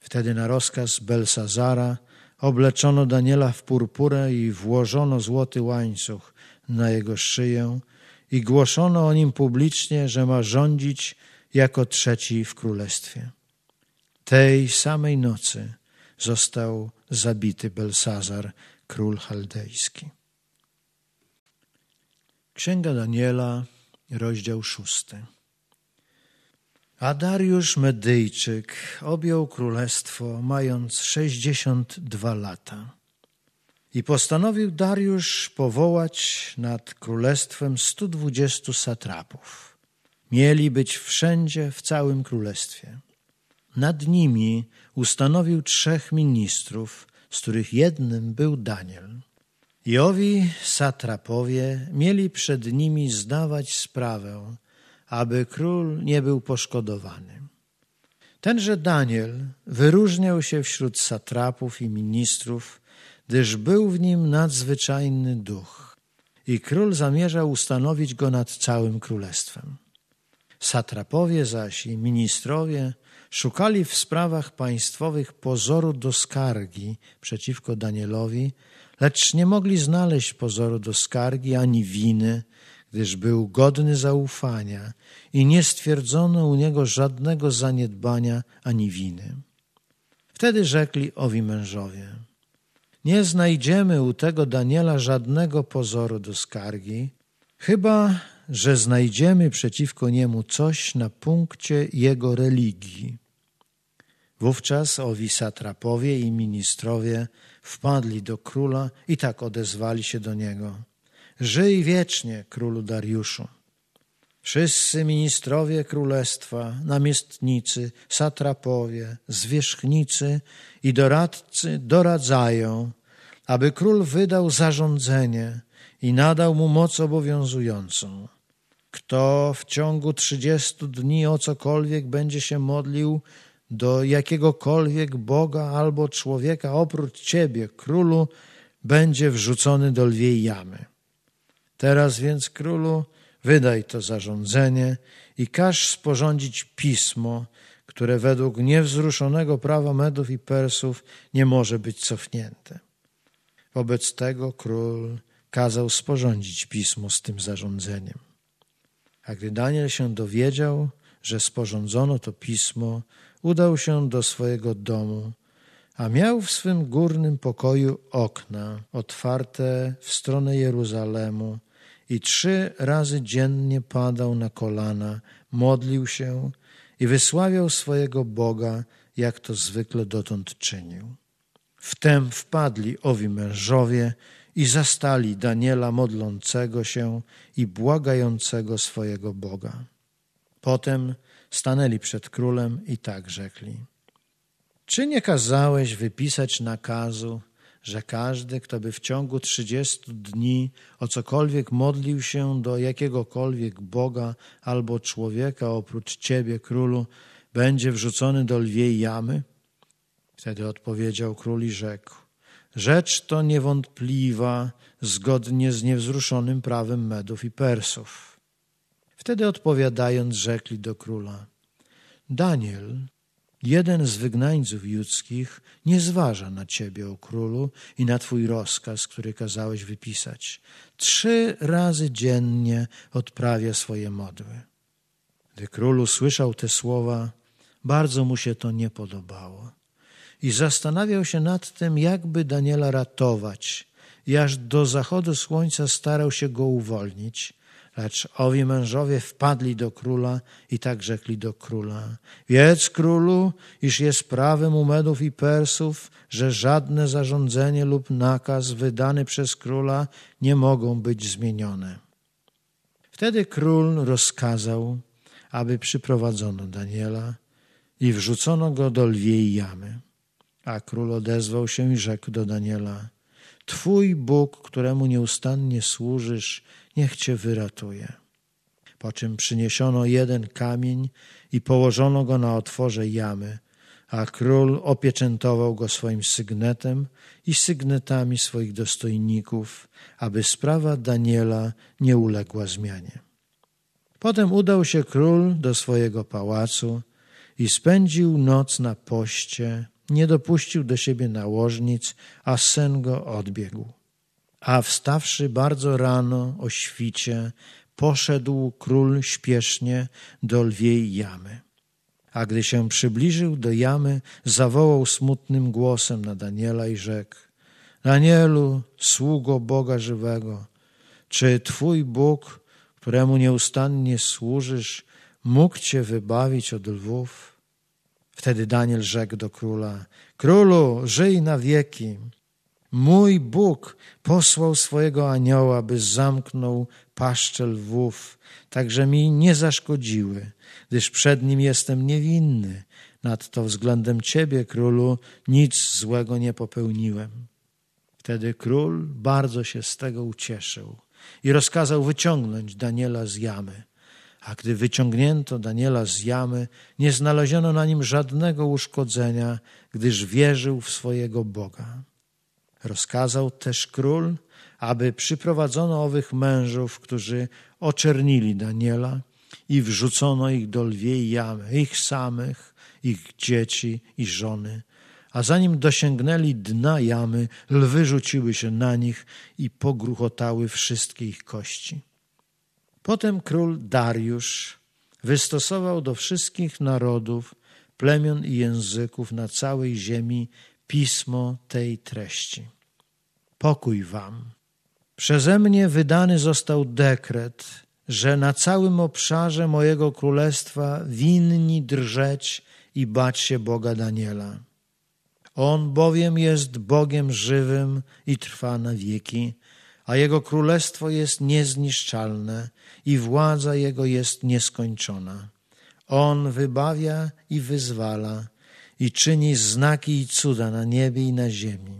Wtedy na rozkaz Belsazara obleczono Daniela w purpurę i włożono złoty łańcuch na jego szyję i głoszono o nim publicznie, że ma rządzić jako trzeci w królestwie. Tej samej nocy został zabity Belsazar, król chaldejski. Księga Daniela, rozdział szósty. A Dariusz Medyjczyk objął królestwo, mając sześćdziesiąt dwa lata. I postanowił Dariusz powołać nad królestwem stu dwudziestu satrapów. Mieli być wszędzie w całym królestwie. Nad nimi ustanowił trzech ministrów, z których jednym był Daniel. Jowi satrapowie mieli przed nimi zdawać sprawę, aby król nie był poszkodowany. Tenże Daniel wyróżniał się wśród satrapów i ministrów, gdyż był w nim nadzwyczajny duch i król zamierzał ustanowić go nad całym królestwem. Satrapowie zaś i ministrowie szukali w sprawach państwowych pozoru do skargi przeciwko Danielowi, lecz nie mogli znaleźć pozoru do skargi ani winy, gdyż był godny zaufania i nie stwierdzono u niego żadnego zaniedbania ani winy. Wtedy rzekli owi mężowie: Nie znajdziemy u tego Daniela żadnego pozoru do skargi, chyba że znajdziemy przeciwko niemu coś na punkcie jego religii. Wówczas owi satrapowie i ministrowie wpadli do króla i tak odezwali się do niego. Żyj wiecznie, królu Dariuszu. Wszyscy ministrowie królestwa, namiestnicy, satrapowie, zwierzchnicy i doradcy doradzają, aby król wydał zarządzenie i nadał mu moc obowiązującą. Kto w ciągu trzydziestu dni o cokolwiek będzie się modlił do jakiegokolwiek Boga albo człowieka oprócz Ciebie, królu, będzie wrzucony do lwiej jamy. Teraz więc, królu, wydaj to zarządzenie i każ sporządzić pismo, które według niewzruszonego prawa Medów i Persów nie może być cofnięte. Wobec tego król kazał sporządzić pismo z tym zarządzeniem. A gdy Daniel się dowiedział, że sporządzono to pismo, udał się do swojego domu, a miał w swym górnym pokoju okna otwarte w stronę Jeruzalemu i trzy razy dziennie padał na kolana, modlił się i wysławiał swojego Boga, jak to zwykle dotąd czynił. Wtem wpadli owi mężowie i zastali Daniela modlącego się i błagającego swojego Boga. Potem Stanęli przed królem i tak rzekli. Czy nie kazałeś wypisać nakazu, że każdy, kto by w ciągu trzydziestu dni o cokolwiek modlił się do jakiegokolwiek Boga albo człowieka oprócz Ciebie, królu, będzie wrzucony do lwiej jamy? Wtedy odpowiedział król i rzekł, rzecz to niewątpliwa, zgodnie z niewzruszonym prawem Medów i Persów. Wtedy odpowiadając, rzekli do króla: Daniel, jeden z wygnańców judzkich, nie zważa na ciebie, o królu, i na twój rozkaz, który kazałeś wypisać. Trzy razy dziennie odprawia swoje modły. Gdy król usłyszał te słowa, bardzo mu się to nie podobało i zastanawiał się nad tym, jakby Daniela ratować, i aż do zachodu słońca starał się go uwolnić, Lecz owi mężowie wpadli do króla i tak rzekli do króla: Wiedz, królu, iż jest prawem u Medów i Persów, że żadne zarządzenie lub nakaz wydany przez króla nie mogą być zmienione. Wtedy król rozkazał, aby przyprowadzono Daniela i wrzucono go do lwiej jamy. A król odezwał się i rzekł do Daniela: Twój Bóg, któremu nieustannie służysz, niech Cię wyratuje. Po czym przyniesiono jeden kamień i położono go na otworze jamy, a król opieczętował go swoim sygnetem i sygnetami swoich dostojników, aby sprawa Daniela nie uległa zmianie. Potem udał się król do swojego pałacu i spędził noc na poście, nie dopuścił do siebie nałożnic, a sen go odbiegł. A wstawszy bardzo rano o świcie, poszedł król śpiesznie do lwiej jamy. A gdy się przybliżył do jamy, zawołał smutnym głosem na Daniela i rzekł: Danielu, sługo Boga żywego, czy twój Bóg, któremu nieustannie służysz, mógł cię wybawić od lwów? Wtedy Daniel rzekł do króla: Królu, żyj na wieki. Mój Bóg posłał swojego anioła, by zamknął paszczę lwów, tak mi nie zaszkodziły, gdyż przed nim jestem niewinny. Nadto względem ciebie, królu, nic złego nie popełniłem. Wtedy król bardzo się z tego ucieszył i rozkazał wyciągnąć Daniela z jamy. A gdy wyciągnięto Daniela z jamy, nie znaleziono na nim żadnego uszkodzenia, gdyż wierzył w swojego Boga. Rozkazał też król, aby przyprowadzono owych mężów, którzy oczernili Daniela i wrzucono ich do lwiej jamy, ich samych, ich dzieci i żony. A zanim dosięgnęli dna jamy, lwy rzuciły się na nich i pogruchotały wszystkie ich kości. Potem król Dariusz wystosował do wszystkich narodów, plemion i języków na całej ziemi pismo tej treści. Pokój wam. Przeze mnie wydany został dekret, że na całym obszarze mojego królestwa winni drżeć i bać się Boga Daniela. On bowiem jest Bogiem żywym i trwa na wieki, a Jego królestwo jest niezniszczalne i władza Jego jest nieskończona. On wybawia i wyzwala, i czyni znaki i cuda na niebie i na ziemi.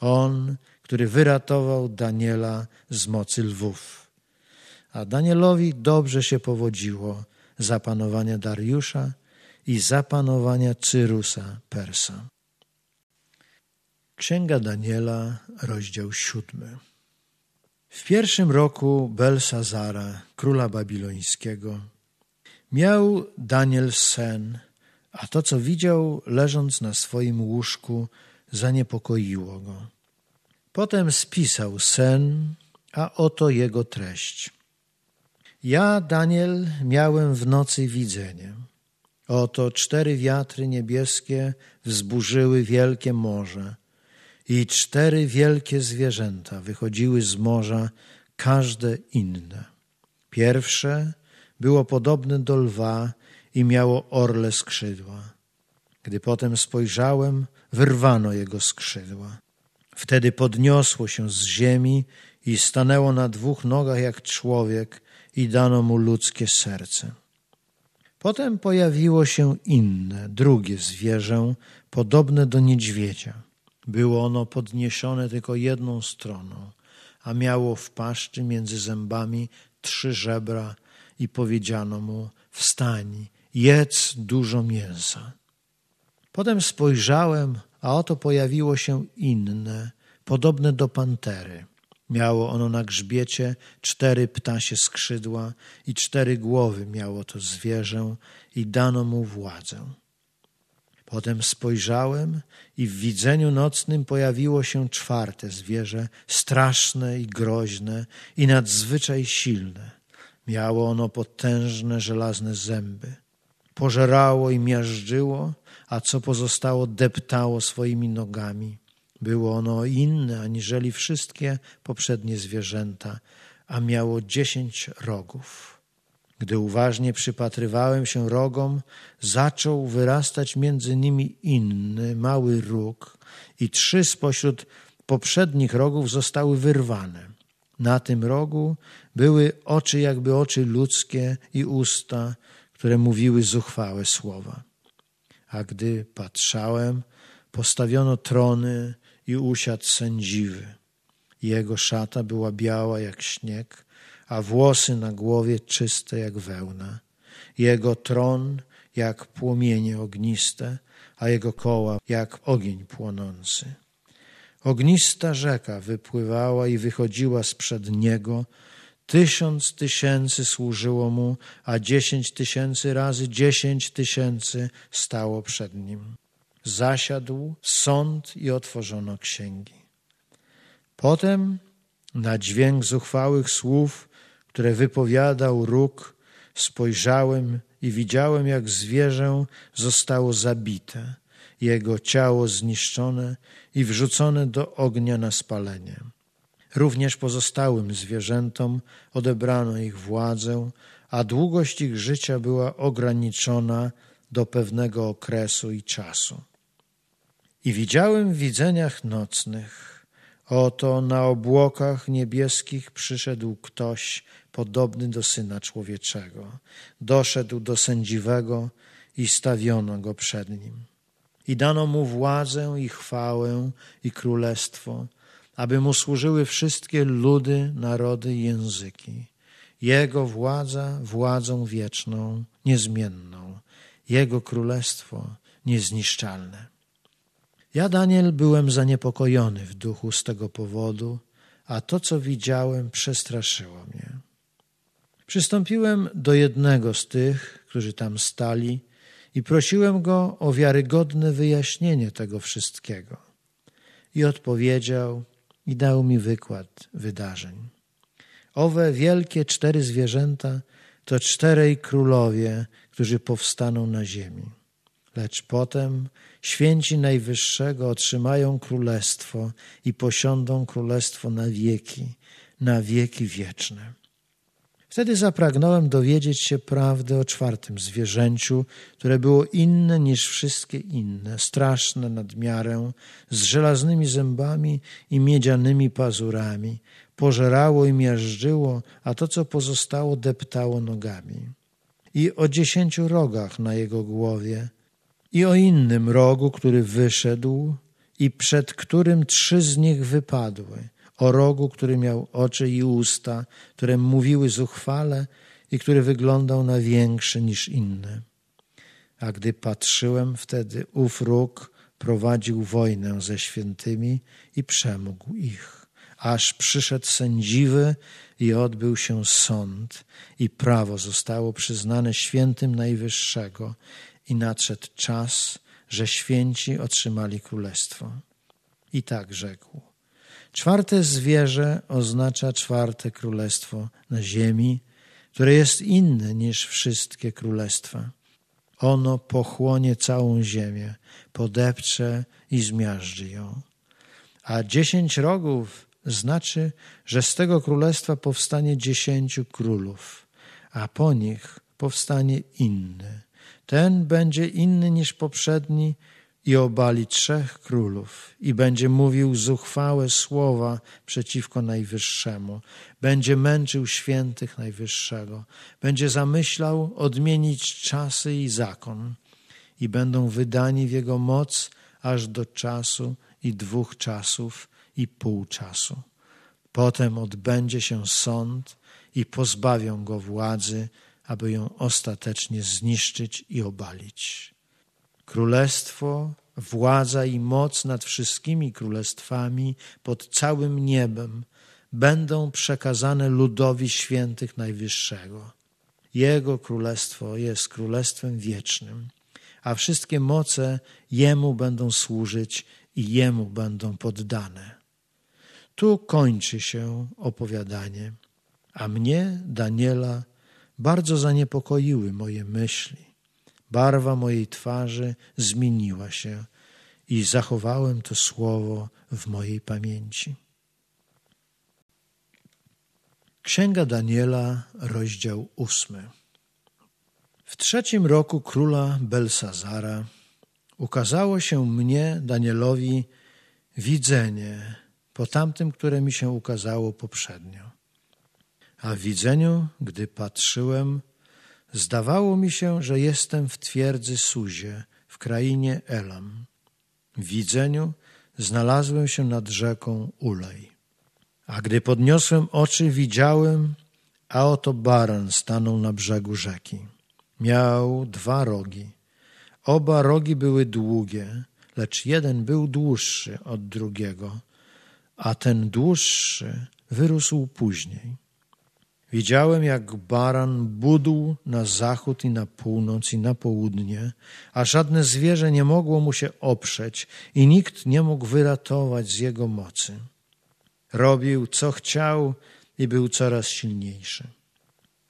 On, który wyratował Daniela z mocy lwów. A Danielowi dobrze się powodziło zapanowania Dariusza i zapanowania Cyrusa Persa. Księga Daniela, rozdział siódmy. W pierwszym roku Belsazara, króla babilońskiego, miał Daniel sen – a to, co widział, leżąc na swoim łóżku, zaniepokoiło go. Potem spisał sen, a oto jego treść. Ja, Daniel, miałem w nocy widzenie. Oto cztery wiatry niebieskie wzburzyły wielkie morze i cztery wielkie zwierzęta wychodziły z morza, każde inne. Pierwsze było podobne do lwa, i miało orle skrzydła. Gdy potem spojrzałem, wyrwano jego skrzydła. Wtedy podniosło się z ziemi i stanęło na dwóch nogach jak człowiek i dano mu ludzkie serce. Potem pojawiło się inne, drugie zwierzę, podobne do niedźwiedzia. Było ono podniesione tylko jedną stroną, a miało w paszczy między zębami trzy żebra i powiedziano mu: Wstań jedz dużo mięsa. Potem spojrzałem, a oto pojawiło się inne, podobne do pantery. Miało ono na grzbiecie cztery ptasie skrzydła i cztery głowy miało to zwierzę i dano mu władzę. Potem spojrzałem i w widzeniu nocnym pojawiło się czwarte zwierzę, straszne i groźne i nadzwyczaj silne. Miało ono potężne żelazne zęby pożerało i miażdżyło, a co pozostało deptało swoimi nogami. Było ono inne aniżeli wszystkie poprzednie zwierzęta, a miało dziesięć rogów. Gdy uważnie przypatrywałem się rogom, zaczął wyrastać między nimi inny, mały róg i trzy spośród poprzednich rogów zostały wyrwane. Na tym rogu były oczy jakby oczy ludzkie i usta, które mówiły zuchwałe słowa. A gdy patrzałem, postawiono trony i usiadł sędziwy. Jego szata była biała jak śnieg, a włosy na głowie czyste jak wełna. Jego tron jak płomienie ogniste, a jego koła jak ogień płonący. Ognista rzeka wypływała i wychodziła z przed niego, Tysiąc tysięcy służyło mu, a dziesięć tysięcy razy dziesięć tysięcy stało przed nim. Zasiadł sąd i otworzono księgi. Potem na dźwięk zuchwałych słów, które wypowiadał róg, spojrzałem i widziałem, jak zwierzę zostało zabite, jego ciało zniszczone i wrzucone do ognia na spalenie. Również pozostałym zwierzętom odebrano ich władzę, a długość ich życia była ograniczona do pewnego okresu i czasu. I widziałem w widzeniach nocnych, oto na obłokach niebieskich przyszedł ktoś podobny do Syna Człowieczego. Doszedł do sędziwego i stawiono go przed nim. I dano mu władzę i chwałę i królestwo – aby mu służyły wszystkie ludy, narody, języki. Jego władza władzą wieczną, niezmienną, jego królestwo niezniszczalne. Ja, Daniel, byłem zaniepokojony w duchu z tego powodu, a to, co widziałem, przestraszyło mnie. Przystąpiłem do jednego z tych, którzy tam stali, i prosiłem go o wiarygodne wyjaśnienie tego wszystkiego. I odpowiedział: i dał mi wykład wydarzeń. Owe wielkie cztery zwierzęta to czterej królowie, którzy powstaną na ziemi. Lecz potem święci Najwyższego otrzymają królestwo i posiądą królestwo na wieki, na wieki wieczne. Wtedy zapragnąłem dowiedzieć się prawdy o czwartym zwierzęciu, które było inne niż wszystkie inne, straszne nad miarę, z żelaznymi zębami i miedzianymi pazurami. Pożerało i miażdżyło, a to, co pozostało, deptało nogami. I o dziesięciu rogach na jego głowie, i o innym rogu, który wyszedł, i przed którym trzy z nich wypadły – o rogu, który miał oczy i usta, które mówiły zuchwale i który wyglądał na większy niż inne. A gdy patrzyłem wtedy, ów róg prowadził wojnę ze świętymi i przemógł ich. Aż przyszedł sędziwy i odbył się sąd, i prawo zostało przyznane świętym Najwyższego, i nadszedł czas, że święci otrzymali królestwo. I tak rzekł. Czwarte zwierzę oznacza czwarte królestwo na ziemi, które jest inne niż wszystkie królestwa. Ono pochłonie całą ziemię, podepcze i zmiażdży ją. A dziesięć rogów znaczy, że z tego królestwa powstanie dziesięciu królów, a po nich powstanie inny. Ten będzie inny niż poprzedni, i obali trzech królów i będzie mówił zuchwałe słowa przeciwko Najwyższemu. Będzie męczył świętych Najwyższego. Będzie zamyślał odmienić czasy i zakon i będą wydani w jego moc aż do czasu i dwóch czasów i pół czasu. Potem odbędzie się sąd i pozbawią go władzy, aby ją ostatecznie zniszczyć i obalić. Królestwo, władza i moc nad wszystkimi królestwami pod całym niebem będą przekazane ludowi świętych Najwyższego. Jego królestwo jest królestwem wiecznym, a wszystkie moce Jemu będą służyć i Jemu będą poddane. Tu kończy się opowiadanie, a mnie, Daniela, bardzo zaniepokoiły moje myśli. Barwa mojej twarzy zmieniła się i zachowałem to słowo w mojej pamięci. Księga Daniela, rozdział ósmy. W trzecim roku króla Belsazara ukazało się mnie, Danielowi, widzenie po tamtym, które mi się ukazało poprzednio. A w widzeniu, gdy patrzyłem, Zdawało mi się, że jestem w twierdzy Suzie, w krainie Elam. W widzeniu znalazłem się nad rzeką Ulej. A gdy podniosłem oczy, widziałem, a oto baran stanął na brzegu rzeki. Miał dwa rogi. Oba rogi były długie, lecz jeden był dłuższy od drugiego, a ten dłuższy wyrósł później. Widziałem, jak baran budł na zachód i na północ i na południe, a żadne zwierzę nie mogło mu się oprzeć i nikt nie mógł wyratować z jego mocy. Robił, co chciał i był coraz silniejszy.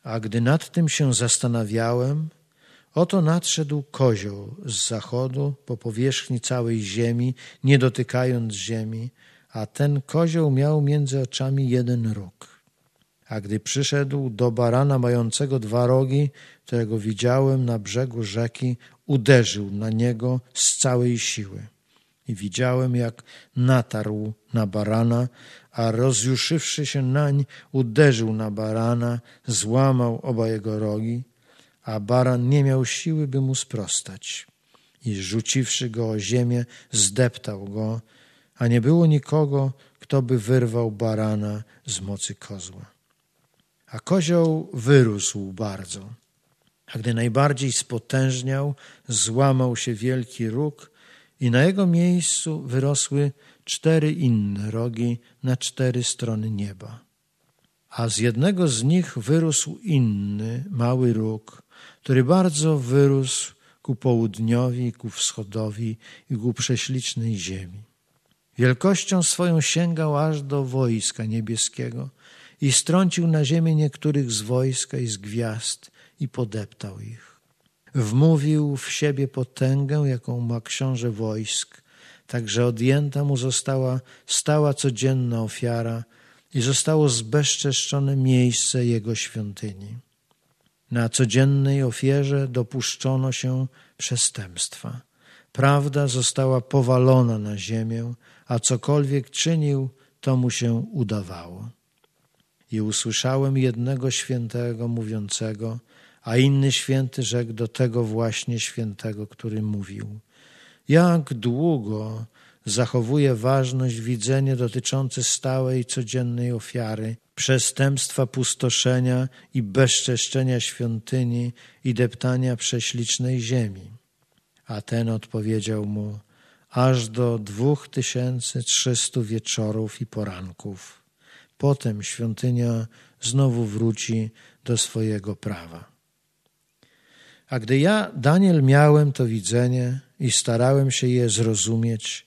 A gdy nad tym się zastanawiałem, oto nadszedł kozioł z zachodu po powierzchni całej ziemi, nie dotykając ziemi, a ten kozioł miał między oczami jeden róg. A gdy przyszedł do barana mającego dwa rogi, którego widziałem na brzegu rzeki, uderzył na niego z całej siły. I widziałem, jak natarł na barana, a rozjuszywszy się nań, uderzył na barana, złamał oba jego rogi, a baran nie miał siły, by mu sprostać. I rzuciwszy go o ziemię, zdeptał go, a nie było nikogo, kto by wyrwał barana z mocy kozła a kozioł wyrósł bardzo. A gdy najbardziej spotężniał, złamał się wielki róg i na jego miejscu wyrosły cztery inne rogi na cztery strony nieba. A z jednego z nich wyrósł inny, mały róg, który bardzo wyrósł ku południowi, ku wschodowi i ku prześlicznej ziemi. Wielkością swoją sięgał aż do wojska niebieskiego – i strącił na ziemię niektórych z wojska i z gwiazd i podeptał ich. Wmówił w siebie potęgę, jaką ma książę wojsk, także odjęta mu została stała codzienna ofiara i zostało zbezczeszczone miejsce jego świątyni. Na codziennej ofierze dopuszczono się przestępstwa. Prawda została powalona na ziemię, a cokolwiek czynił, to mu się udawało. I usłyszałem jednego świętego mówiącego, a inny święty rzekł do tego właśnie świętego, który mówił: Jak długo zachowuje ważność widzenie dotyczące stałej codziennej ofiary, przestępstwa pustoszenia i bezczeszczenia świątyni i deptania prześlicznej ziemi. A ten odpowiedział mu aż do dwóch tysięcy trzystu wieczorów i poranków. Potem świątynia znowu wróci do swojego prawa. A gdy ja, Daniel, miałem to widzenie i starałem się je zrozumieć,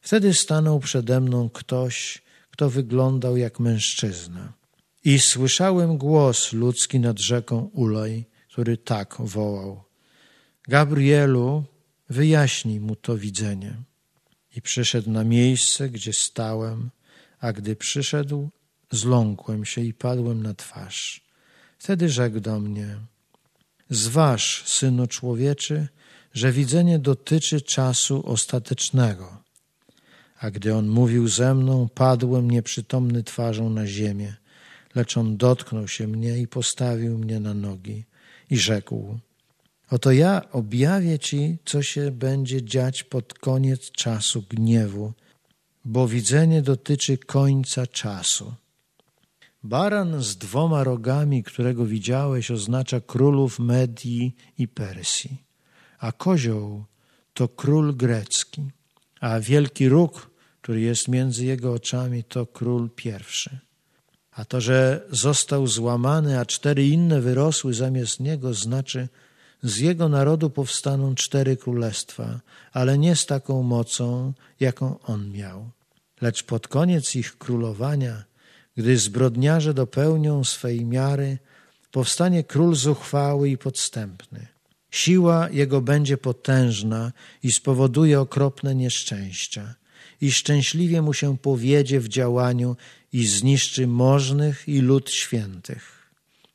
wtedy stanął przede mną ktoś, kto wyglądał jak mężczyzna. I słyszałem głos ludzki nad rzeką Ulej, który tak wołał: Gabrielu, wyjaśnij mu to widzenie. I przyszedł na miejsce, gdzie stałem, a gdy przyszedł, Zląkłem się i padłem na twarz. Wtedy rzekł do mnie: Zważ, synu człowieczy, że widzenie dotyczy czasu ostatecznego. A gdy on mówił ze mną, padłem nieprzytomny twarzą na ziemię, lecz on dotknął się mnie i postawił mnie na nogi i rzekł: Oto ja objawię ci, co się będzie dziać pod koniec czasu gniewu, bo widzenie dotyczy końca czasu. Baran z dwoma rogami, którego widziałeś, oznacza królów Medii i Persji, a kozioł to król grecki, a wielki róg, który jest między jego oczami, to król pierwszy. A to, że został złamany, a cztery inne wyrosły zamiast niego, znaczy, z jego narodu powstaną cztery królestwa, ale nie z taką mocą, jaką on miał. Lecz pod koniec ich królowania gdy zbrodniarze dopełnią swej miary, powstanie król zuchwały i podstępny. Siła jego będzie potężna i spowoduje okropne nieszczęścia. I szczęśliwie mu się powiedzie w działaniu i zniszczy możnych i lud świętych.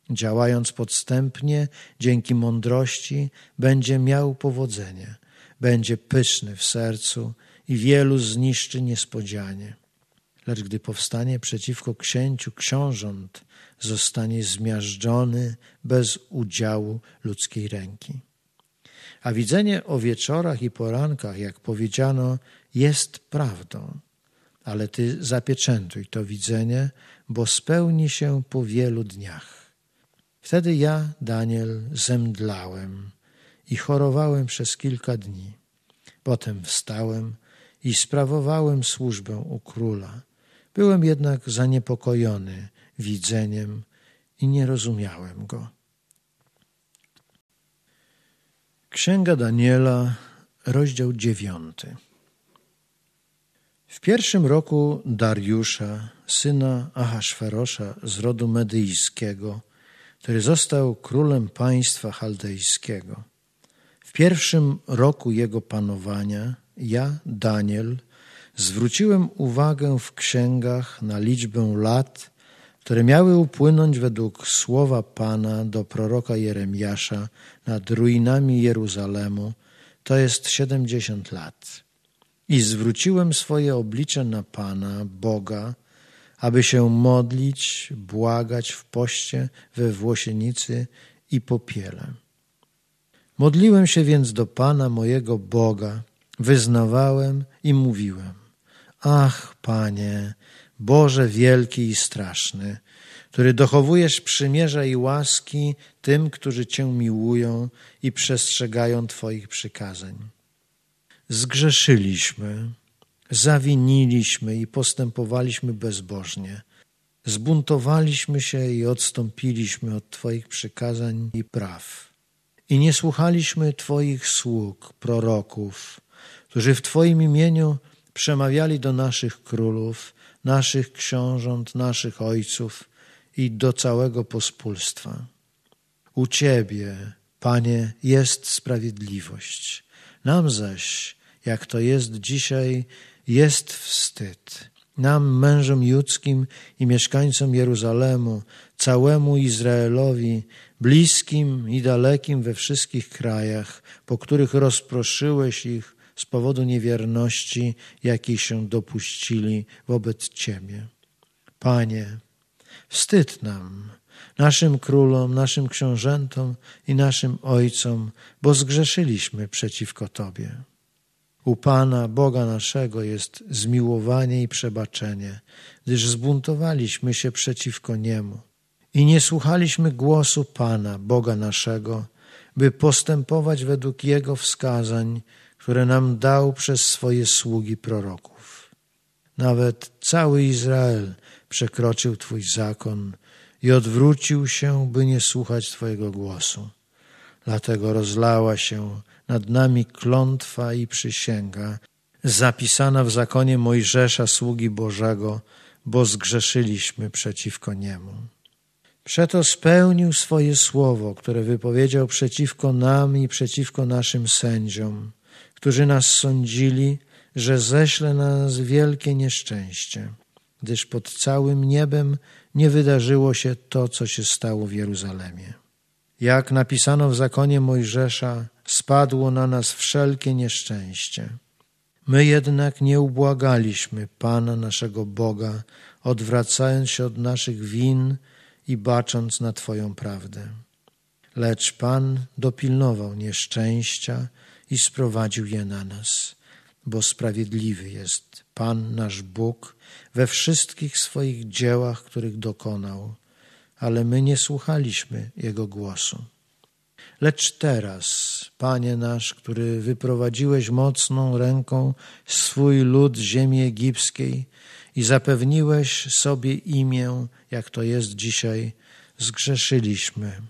Działając podstępnie, dzięki mądrości, będzie miał powodzenie. Będzie pyszny w sercu i wielu zniszczy niespodzianie lecz gdy powstanie przeciwko księciu książąt, zostanie zmiażdżony bez udziału ludzkiej ręki. A widzenie o wieczorach i porankach, jak powiedziano, jest prawdą, ale ty zapieczętuj to widzenie, bo spełni się po wielu dniach. Wtedy ja, Daniel, zemdlałem i chorowałem przez kilka dni. Potem wstałem i sprawowałem służbę u króla Byłem jednak zaniepokojony widzeniem i nie rozumiałem go. Księga Daniela, rozdział dziewiąty. W pierwszym roku Dariusza, syna Ahasferosza z rodu medyjskiego, który został królem państwa chaldejskiego. W pierwszym roku jego panowania ja, Daniel, zwróciłem uwagę w księgach na liczbę lat, które miały upłynąć według słowa Pana do proroka Jeremiasza nad ruinami Jeruzalemu, to jest siedemdziesiąt lat. I zwróciłem swoje oblicze na Pana, Boga, aby się modlić, błagać w poście, we włosienicy i popiele. Modliłem się więc do Pana mojego Boga, wyznawałem i mówiłem. Ach, Panie, Boże wielki i straszny, który dochowujesz przymierza i łaski tym, którzy Cię miłują i przestrzegają Twoich przykazań. Zgrzeszyliśmy, zawiniliśmy i postępowaliśmy bezbożnie. Zbuntowaliśmy się i odstąpiliśmy od Twoich przykazań i praw. I nie słuchaliśmy Twoich sług, proroków, którzy w Twoim imieniu przemawiali do naszych królów, naszych książąt, naszych ojców i do całego pospólstwa. U Ciebie, Panie, jest sprawiedliwość. Nam zaś, jak to jest dzisiaj, jest wstyd. Nam, mężom judzkim i mieszkańcom Jeruzalemu, całemu Izraelowi, bliskim i dalekim we wszystkich krajach, po których rozproszyłeś ich z powodu niewierności, jakiej się dopuścili wobec Ciebie. Panie, wstyd nam, naszym królom, naszym książętom i naszym ojcom, bo zgrzeszyliśmy przeciwko Tobie. U Pana, Boga naszego, jest zmiłowanie i przebaczenie, gdyż zbuntowaliśmy się przeciwko Niemu i nie słuchaliśmy głosu Pana, Boga naszego, by postępować według Jego wskazań które nam dał przez swoje sługi proroków. Nawet cały Izrael przekroczył Twój zakon i odwrócił się, by nie słuchać Twojego głosu. Dlatego rozlała się nad nami klątwa i przysięga, zapisana w zakonie Mojżesza, sługi Bożego, bo zgrzeszyliśmy przeciwko niemu. Przeto spełnił swoje słowo, które wypowiedział przeciwko nam i przeciwko naszym sędziom, którzy nas sądzili, że ześle na nas wielkie nieszczęście, gdyż pod całym niebem nie wydarzyło się to, co się stało w Jeruzalemie. Jak napisano w zakonie Mojżesza, spadło na nas wszelkie nieszczęście. My jednak nie ubłagaliśmy Pana naszego Boga, odwracając się od naszych win i bacząc na Twoją prawdę. Lecz Pan dopilnował nieszczęścia, i sprowadził je na nas, bo sprawiedliwy jest Pan nasz Bóg we wszystkich swoich dziełach, których dokonał, ale my nie słuchaliśmy Jego głosu. Lecz teraz, Panie nasz, który wyprowadziłeś mocną ręką swój lud z ziemi egipskiej i zapewniłeś sobie imię, jak to jest dzisiaj, zgrzeszyliśmy,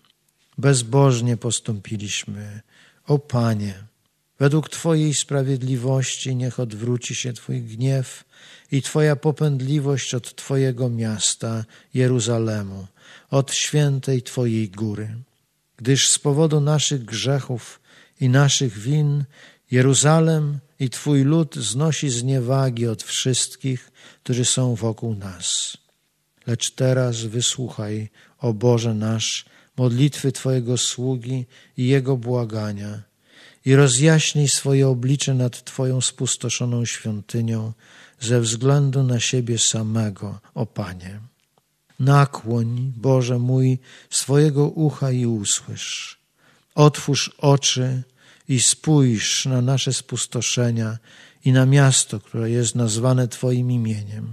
bezbożnie postąpiliśmy. O Panie, Według Twojej sprawiedliwości niech odwróci się Twój gniew i Twoja popędliwość od Twojego miasta, Jeruzalemu, od świętej Twojej góry. Gdyż z powodu naszych grzechów i naszych win Jeruzalem i Twój lud znosi zniewagi od wszystkich, którzy są wokół nas. Lecz teraz wysłuchaj, o Boże nasz, modlitwy Twojego sługi i Jego błagania – i rozjaśnij swoje oblicze nad Twoją spustoszoną świątynią ze względu na siebie samego, o Panie. Nakłoń, Boże mój, swojego ucha i usłysz. Otwórz oczy i spójrz na nasze spustoszenia i na miasto, które jest nazwane Twoim imieniem.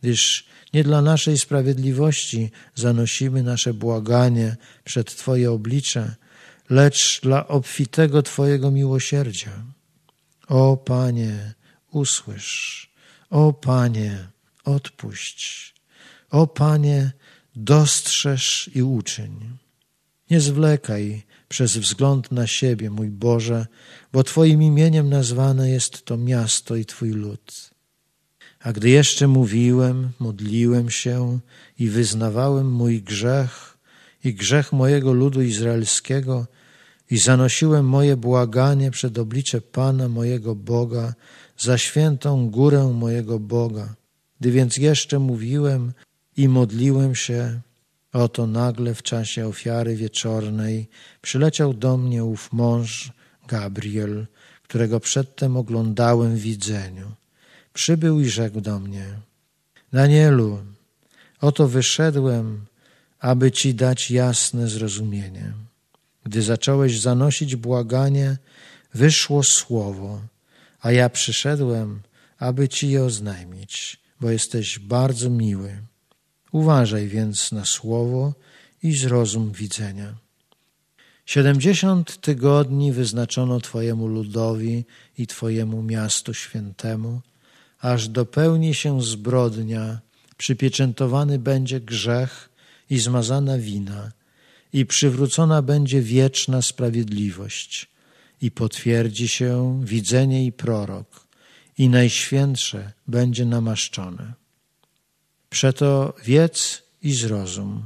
Gdyż nie dla naszej sprawiedliwości zanosimy nasze błaganie przed Twoje oblicze, lecz dla obfitego Twojego miłosierdzia. O Panie, usłysz. O Panie, odpuść. O Panie, dostrzeż i uczyń. Nie zwlekaj przez wzgląd na siebie, mój Boże, bo Twoim imieniem nazwane jest to miasto i Twój lud. A gdy jeszcze mówiłem, modliłem się i wyznawałem mój grzech i grzech mojego ludu izraelskiego, i zanosiłem moje błaganie przed oblicze Pana mojego Boga, za świętą górę mojego Boga. Gdy więc jeszcze mówiłem i modliłem się, oto nagle w czasie ofiary wieczornej przyleciał do mnie ów mąż Gabriel, którego przedtem oglądałem w widzeniu. Przybył i rzekł do mnie: Danielu, oto wyszedłem, aby ci dać jasne zrozumienie. Gdy zacząłeś zanosić błaganie, wyszło słowo, a ja przyszedłem, aby ci je oznajmić, bo jesteś bardzo miły. Uważaj więc na słowo i zrozum widzenia. Siedemdziesiąt tygodni wyznaczono Twojemu ludowi i Twojemu miastu świętemu, aż dopełni się zbrodnia, przypieczętowany będzie grzech i zmazana wina, i przywrócona będzie wieczna sprawiedliwość i potwierdzi się widzenie i prorok i najświętsze będzie namaszczone. Przeto wiedz i zrozum,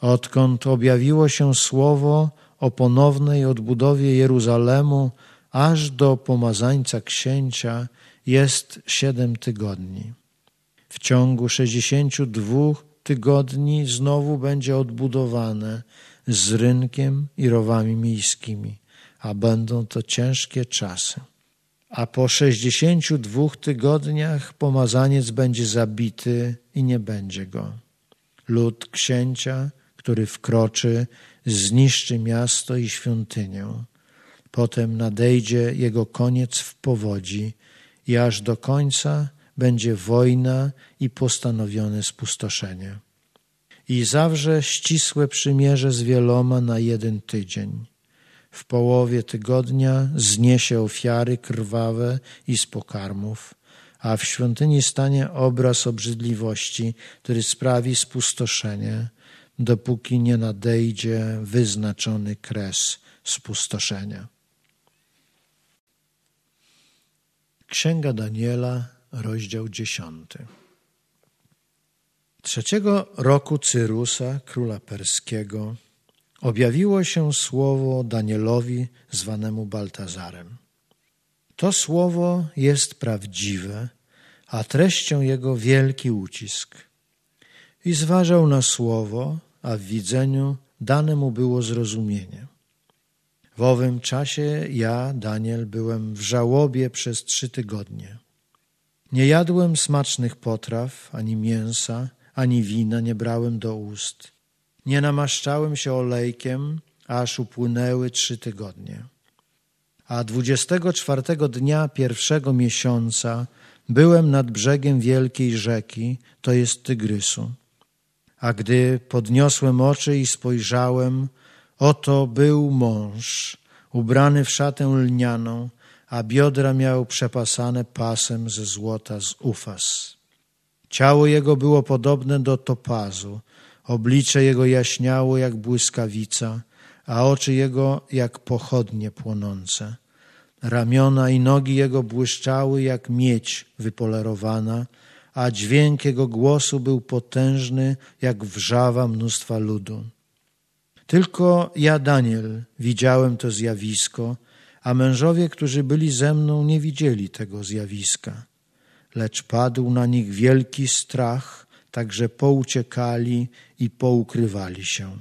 odkąd objawiło się słowo o ponownej odbudowie Jeruzalemu aż do pomazańca księcia jest siedem tygodni. W ciągu sześćdziesięciu dwóch tygodni znowu będzie odbudowane z rynkiem i rowami miejskimi, a będą to ciężkie czasy. A po 62 tygodniach pomazaniec będzie zabity i nie będzie go. Lud księcia, który wkroczy, zniszczy miasto i świątynię. Potem nadejdzie jego koniec w powodzi i aż do końca będzie wojna i postanowione spustoszenie. I zawrze ścisłe przymierze z wieloma na jeden tydzień. W połowie tygodnia zniesie ofiary krwawe i z pokarmów, a w świątyni stanie obraz obrzydliwości, który sprawi spustoszenie, dopóki nie nadejdzie wyznaczony kres spustoszenia. Księga Daniela, rozdział 10. Trzeciego roku Cyrusa, króla perskiego, objawiło się słowo Danielowi zwanemu Baltazarem. To słowo jest prawdziwe, a treścią jego wielki ucisk. I zważał na słowo, a w widzeniu dane mu było zrozumienie. W owym czasie ja, Daniel, byłem w żałobie przez trzy tygodnie. Nie jadłem smacznych potraw, ani mięsa, ani wina nie brałem do ust. Nie namaszczałem się olejkiem, aż upłynęły trzy tygodnie. A dwudziestego czwartego dnia pierwszego miesiąca byłem nad brzegiem wielkiej rzeki, to jest Tygrysu. A gdy podniosłem oczy i spojrzałem, oto był mąż, ubrany w szatę lnianą, a biodra miał przepasane pasem ze złota z ufas. Ciało jego było podobne do topazu, oblicze jego jaśniało jak błyskawica, a oczy jego jak pochodnie płonące. Ramiona i nogi jego błyszczały jak miedź wypolerowana, a dźwięk jego głosu był potężny jak wrzawa mnóstwa ludu. Tylko ja, Daniel, widziałem to zjawisko, a mężowie, którzy byli ze mną, nie widzieli tego zjawiska. Lecz padł na nich wielki strach, także pouciekali i poukrywali się.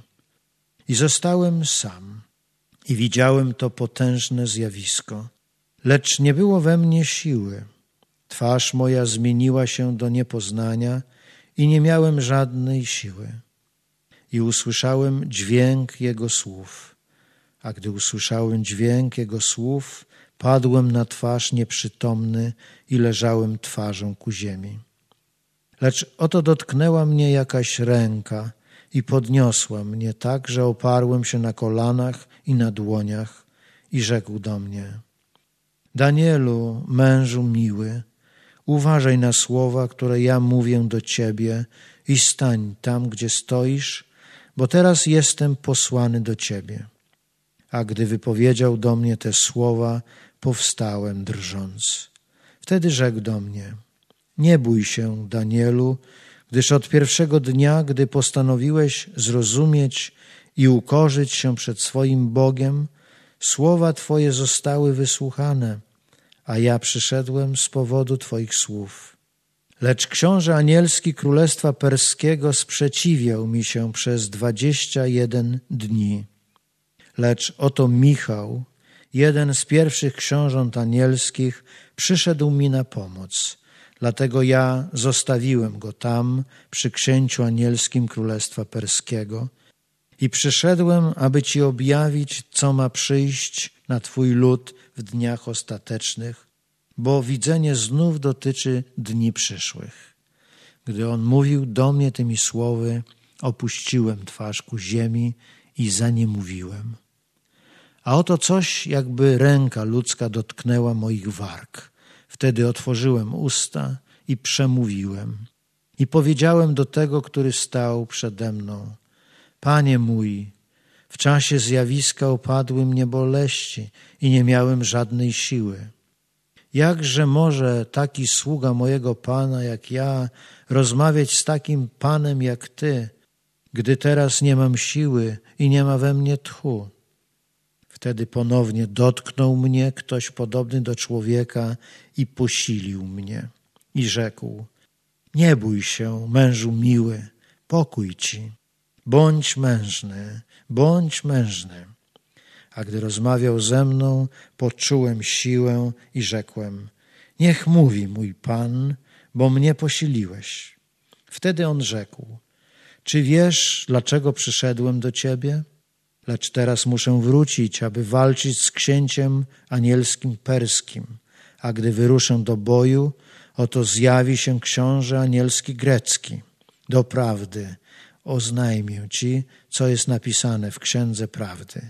I zostałem sam, i widziałem to potężne zjawisko. Lecz nie było we mnie siły. Twarz moja zmieniła się do niepoznania i nie miałem żadnej siły. I usłyszałem dźwięk jego słów a gdy usłyszałem dźwięk jego słów, padłem na twarz nieprzytomny i leżałem twarzą ku ziemi. Lecz oto dotknęła mnie jakaś ręka i podniosła mnie tak, że oparłem się na kolanach i na dłoniach i rzekł do mnie: Danielu, mężu miły, uważaj na słowa, które ja mówię do ciebie i stań tam, gdzie stoisz, bo teraz jestem posłany do ciebie a gdy wypowiedział do mnie te słowa, powstałem drżąc. Wtedy rzekł do mnie: Nie bój się, Danielu, gdyż od pierwszego dnia, gdy postanowiłeś zrozumieć i ukorzyć się przed swoim Bogiem, słowa Twoje zostały wysłuchane, a ja przyszedłem z powodu Twoich słów. Lecz książę anielski Królestwa Perskiego sprzeciwiał mi się przez dwadzieścia jeden dni. Lecz oto Michał, jeden z pierwszych książąt anielskich, przyszedł mi na pomoc. Dlatego ja zostawiłem go tam, przy księciu anielskim Królestwa Perskiego, i przyszedłem, aby ci objawić, co ma przyjść na twój lud w dniach ostatecznych, bo widzenie znów dotyczy dni przyszłych. Gdy on mówił do mnie tymi słowy, opuściłem twarz ku ziemi i za nie mówiłem. A oto coś, jakby ręka ludzka dotknęła moich warg. Wtedy otworzyłem usta i przemówiłem. I powiedziałem do tego, który stał przede mną: Panie mój, w czasie zjawiska opadły mnie boleści i nie miałem żadnej siły. Jakże może taki sługa mojego Pana jak ja rozmawiać z takim Panem jak Ty, gdy teraz nie mam siły i nie ma we mnie tchu? Wtedy ponownie dotknął mnie ktoś podobny do człowieka i posilił mnie. I rzekł: Nie bój się, mężu miły, pokój ci. Bądź mężny, bądź mężny. A gdy rozmawiał ze mną, poczułem siłę i rzekłem: Niech mówi mój pan, bo mnie posiliłeś. Wtedy on rzekł: Czy wiesz, dlaczego przyszedłem do ciebie? lecz teraz muszę wrócić, aby walczyć z księciem anielskim perskim. A gdy wyruszę do boju, oto zjawi się książę anielski grecki. Doprawdy oznajmię ci, co jest napisane w Księdze Prawdy.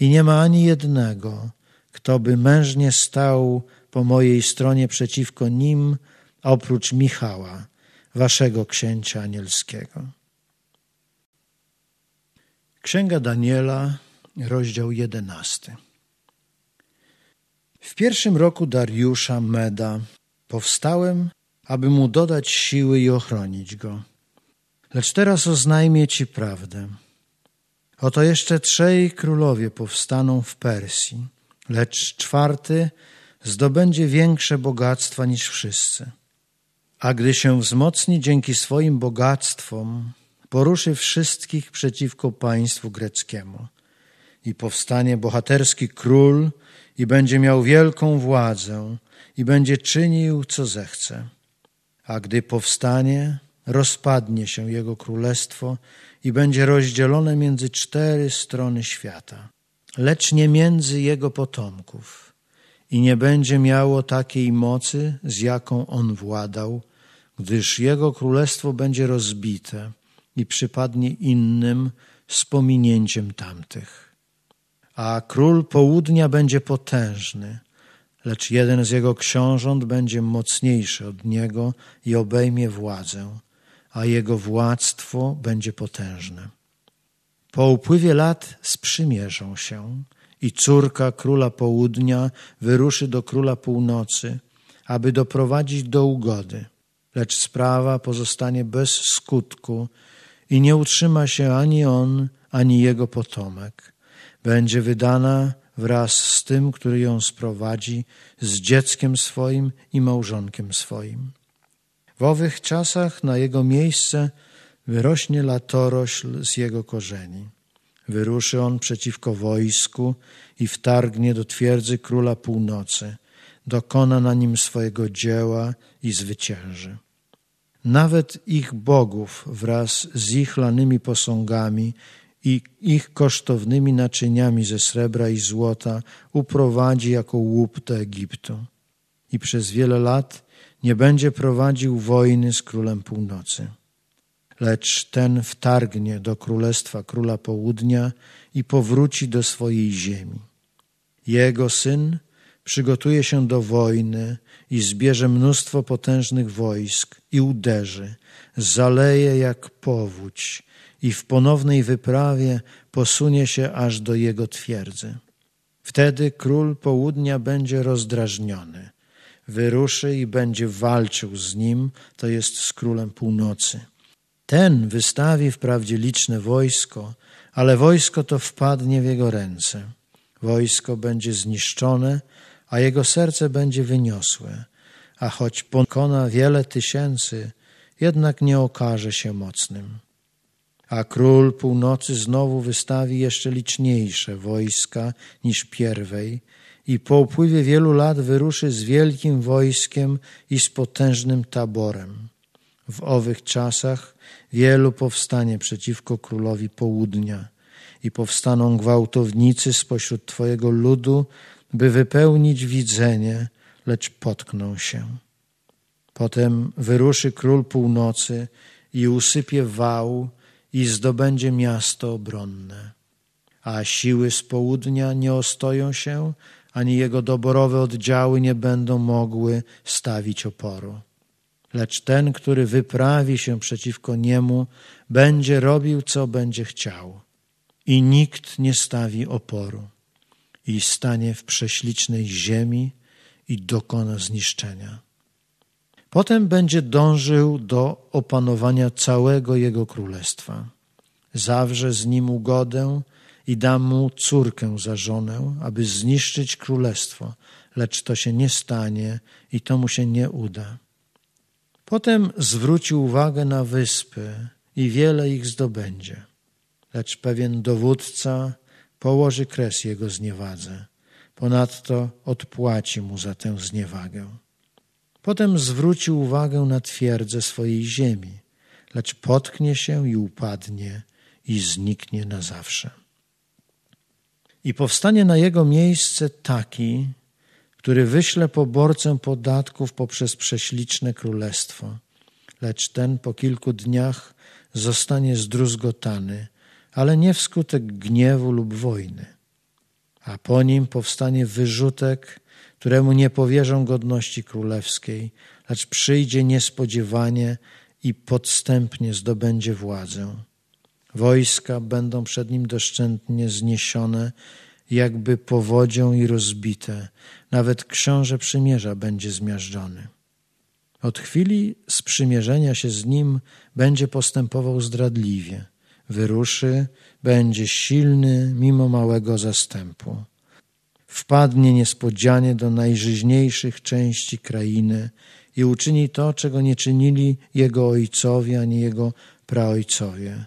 I nie ma ani jednego, kto by mężnie stał po mojej stronie przeciwko nim, oprócz Michała, waszego księcia anielskiego. Księga Daniela, rozdział 11. W pierwszym roku Dariusza Meda powstałem, aby mu dodać siły i ochronić go. Lecz teraz oznajmię ci prawdę. Oto jeszcze trzej królowie powstaną w Persji, lecz czwarty zdobędzie większe bogactwa niż wszyscy. A gdy się wzmocni dzięki swoim bogactwom, poruszy wszystkich przeciwko państwu greckiemu. I powstanie bohaterski król i będzie miał wielką władzę i będzie czynił, co zechce. A gdy powstanie, rozpadnie się jego królestwo i będzie rozdzielone między cztery strony świata, lecz nie między jego potomków i nie będzie miało takiej mocy, z jaką on władał, gdyż jego królestwo będzie rozbite i przypadnie innym z pominięciem tamtych. A król południa będzie potężny, lecz jeden z jego książąt będzie mocniejszy od niego i obejmie władzę, a jego władztwo będzie potężne. Po upływie lat sprzymierzą się i córka króla południa wyruszy do króla północy, aby doprowadzić do ugody, lecz sprawa pozostanie bez skutku, i nie utrzyma się ani on, ani jego potomek. Będzie wydana wraz z tym, który ją sprowadzi, z dzieckiem swoim i małżonkiem swoim. W owych czasach na jego miejsce wyrośnie latorośl z jego korzeni. Wyruszy on przeciwko wojsku i wtargnie do twierdzy króla północy. Dokona na nim swojego dzieła i zwycięży nawet ich bogów wraz z ich lanymi posągami i ich kosztownymi naczyniami ze srebra i złota uprowadzi jako łup do Egiptu. I przez wiele lat nie będzie prowadził wojny z królem północy. Lecz ten wtargnie do królestwa króla południa i powróci do swojej ziemi. Jego syn przygotuje się do wojny i zbierze mnóstwo potężnych wojsk i uderzy, zaleje jak powódź i w ponownej wyprawie posunie się aż do jego twierdzy. Wtedy król południa będzie rozdrażniony, wyruszy i będzie walczył z nim, to jest z królem północy. Ten wystawi wprawdzie liczne wojsko, ale wojsko to wpadnie w jego ręce. Wojsko będzie zniszczone, a jego serce będzie wyniosłe, a choć pokona wiele tysięcy, jednak nie okaże się mocnym. A król północy znowu wystawi jeszcze liczniejsze wojska niż pierwej i po upływie wielu lat wyruszy z wielkim wojskiem i z potężnym taborem. W owych czasach wielu powstanie przeciwko królowi południa i powstaną gwałtownicy spośród Twojego ludu, by wypełnić widzenie, lecz potknął się. Potem wyruszy król północy i usypie wał i zdobędzie miasto obronne. A siły z południa nie ostoją się, ani jego doborowe oddziały nie będą mogły stawić oporu. Lecz ten, który wyprawi się przeciwko niemu, będzie robił, co będzie chciał. I nikt nie stawi oporu i stanie w prześlicznej ziemi i dokona zniszczenia. Potem będzie dążył do opanowania całego jego królestwa. Zawrze z nim ugodę i da mu córkę za żonę, aby zniszczyć królestwo, lecz to się nie stanie i to mu się nie uda. Potem zwróci uwagę na wyspy i wiele ich zdobędzie. Lecz pewien dowódca położy kres jego zniewadze, ponadto odpłaci mu za tę zniewagę. Potem zwróci uwagę na twierdzę swojej ziemi, lecz potknie się i upadnie i zniknie na zawsze. I powstanie na jego miejsce taki, który wyśle poborcę podatków poprzez prześliczne królestwo, lecz ten po kilku dniach zostanie zdruzgotany – ale nie wskutek gniewu lub wojny, a po nim powstanie wyrzutek, któremu nie powierzą godności królewskiej, lecz przyjdzie niespodziewanie i podstępnie zdobędzie władzę. Wojska będą przed nim doszczętnie zniesione, jakby powodzią i rozbite. Nawet książę przymierza będzie zmiażdżony. Od chwili sprzymierzenia się z nim będzie postępował zdradliwie – wyruszy, będzie silny mimo małego zastępu. Wpadnie niespodzianie do najżyźniejszych części krainy i uczyni to, czego nie czynili jego ojcowie ani jego praojcowie.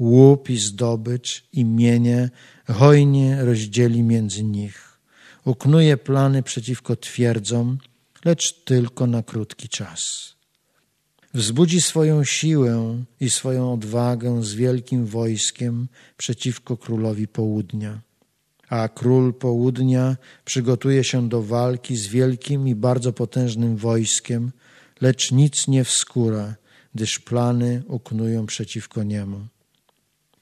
Łup i zdobycz i mienie hojnie rozdzieli między nich. Uknuje plany przeciwko twierdzom, lecz tylko na krótki czas wzbudzi swoją siłę i swoją odwagę z wielkim wojskiem przeciwko królowi południa. A król południa przygotuje się do walki z wielkim i bardzo potężnym wojskiem, lecz nic nie wskóra, gdyż plany uknują przeciwko niemu.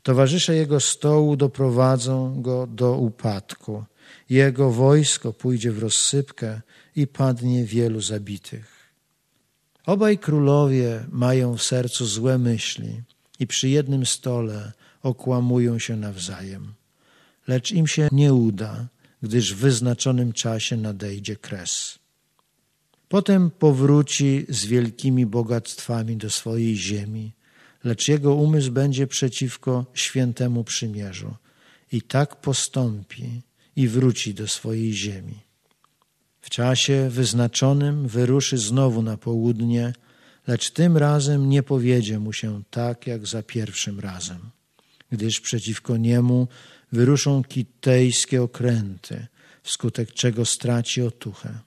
Towarzysze jego stołu doprowadzą go do upadku. Jego wojsko pójdzie w rozsypkę i padnie wielu zabitych. Obaj królowie mają w sercu złe myśli i przy jednym stole okłamują się nawzajem. Lecz im się nie uda, gdyż w wyznaczonym czasie nadejdzie kres. Potem powróci z wielkimi bogactwami do swojej ziemi, lecz jego umysł będzie przeciwko świętemu przymierzu. I tak postąpi i wróci do swojej ziemi. W czasie wyznaczonym wyruszy znowu na południe, lecz tym razem nie powiedzie mu się tak jak za pierwszym razem, gdyż przeciwko niemu wyruszą kitejskie okręty, wskutek czego straci otuchę.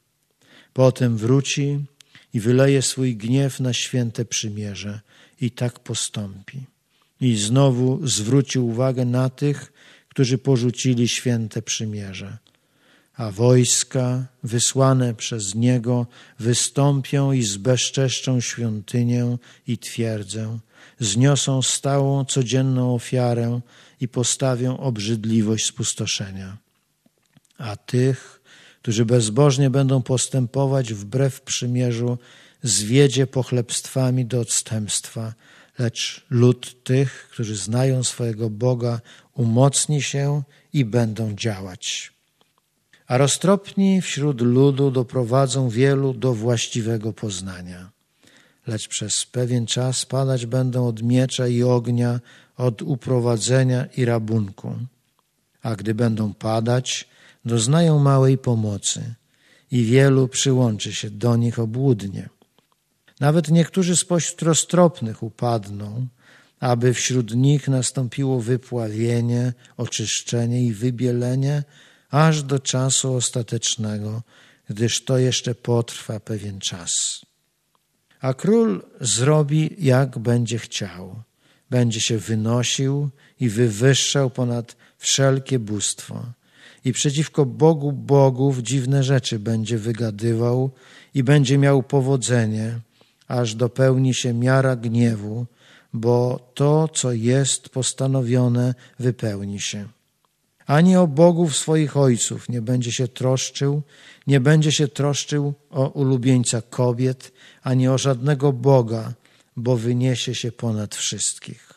Potem wróci i wyleje swój gniew na święte przymierze i tak postąpi. I znowu zwróci uwagę na tych, którzy porzucili święte przymierze a wojska wysłane przez niego wystąpią i zbezczeszczą świątynię i twierdzę, zniosą stałą codzienną ofiarę i postawią obrzydliwość spustoszenia. A tych, którzy bezbożnie będą postępować wbrew przymierzu, zwiedzie pochlebstwami do odstępstwa, lecz lud tych, którzy znają swojego Boga, umocni się i będą działać a roztropni wśród ludu doprowadzą wielu do właściwego poznania. Lecz przez pewien czas padać będą od miecza i ognia, od uprowadzenia i rabunku. A gdy będą padać, doznają małej pomocy i wielu przyłączy się do nich obłudnie. Nawet niektórzy spośród roztropnych upadną, aby wśród nich nastąpiło wypławienie, oczyszczenie i wybielenie, aż do czasu ostatecznego, gdyż to jeszcze potrwa pewien czas. A król zrobi, jak będzie chciał. Będzie się wynosił i wywyższał ponad wszelkie bóstwo. I przeciwko Bogu bogów dziwne rzeczy będzie wygadywał i będzie miał powodzenie, aż dopełni się miara gniewu, bo to, co jest postanowione, wypełni się ani o bogów swoich ojców nie będzie się troszczył, nie będzie się troszczył o ulubieńca kobiet, ani o żadnego Boga, bo wyniesie się ponad wszystkich.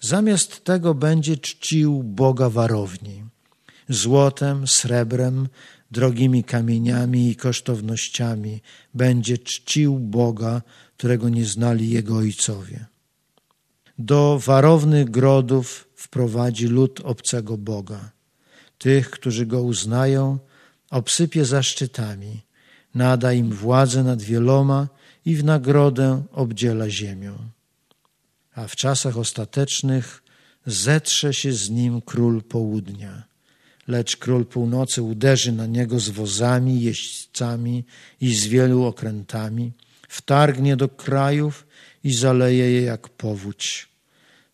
Zamiast tego będzie czcił Boga warowni, złotem, srebrem, drogimi kamieniami i kosztownościami, będzie czcił Boga, którego nie znali jego ojcowie. Do warownych grodów wprowadzi lud obcego Boga. Tych, którzy go uznają, obsypie zaszczytami, nada im władzę nad wieloma i w nagrodę obdziela ziemią. A w czasach ostatecznych zetrze się z nim król południa, lecz król północy uderzy na niego z wozami, jeźdźcami i z wielu okrętami, wtargnie do krajów i zaleje je jak powódź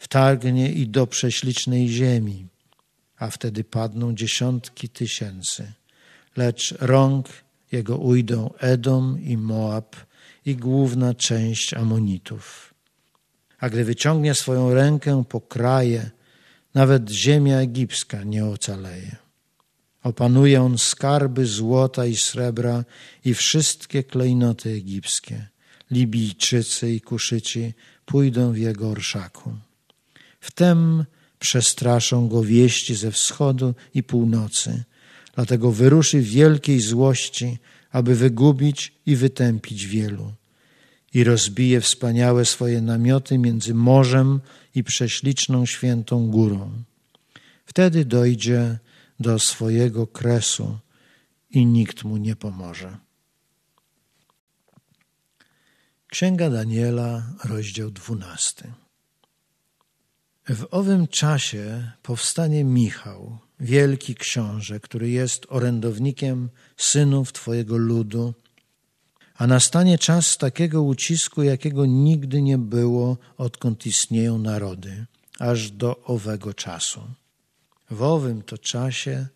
wtargnie i do prześlicznej ziemi, a wtedy padną dziesiątki tysięcy. Lecz rąk jego ujdą Edom i Moab i główna część Amonitów. A gdy wyciągnie swoją rękę po kraje, nawet ziemia egipska nie ocaleje. Opanuje on skarby złota i srebra i wszystkie klejnoty egipskie. Libijczycy i Kuszyci pójdą w jego orszaku. Wtem przestraszą go wieści ze wschodu i północy. Dlatego wyruszy w wielkiej złości, aby wygubić i wytępić wielu. I rozbije wspaniałe swoje namioty między morzem i prześliczną świętą górą. Wtedy dojdzie do swojego kresu i nikt mu nie pomoże. Księga Daniela, rozdział 12. W owym czasie powstanie Michał, wielki książę, który jest orędownikiem synów Twojego ludu, a nastanie czas takiego ucisku, jakiego nigdy nie było, odkąd istnieją narody, aż do owego czasu. W owym to czasie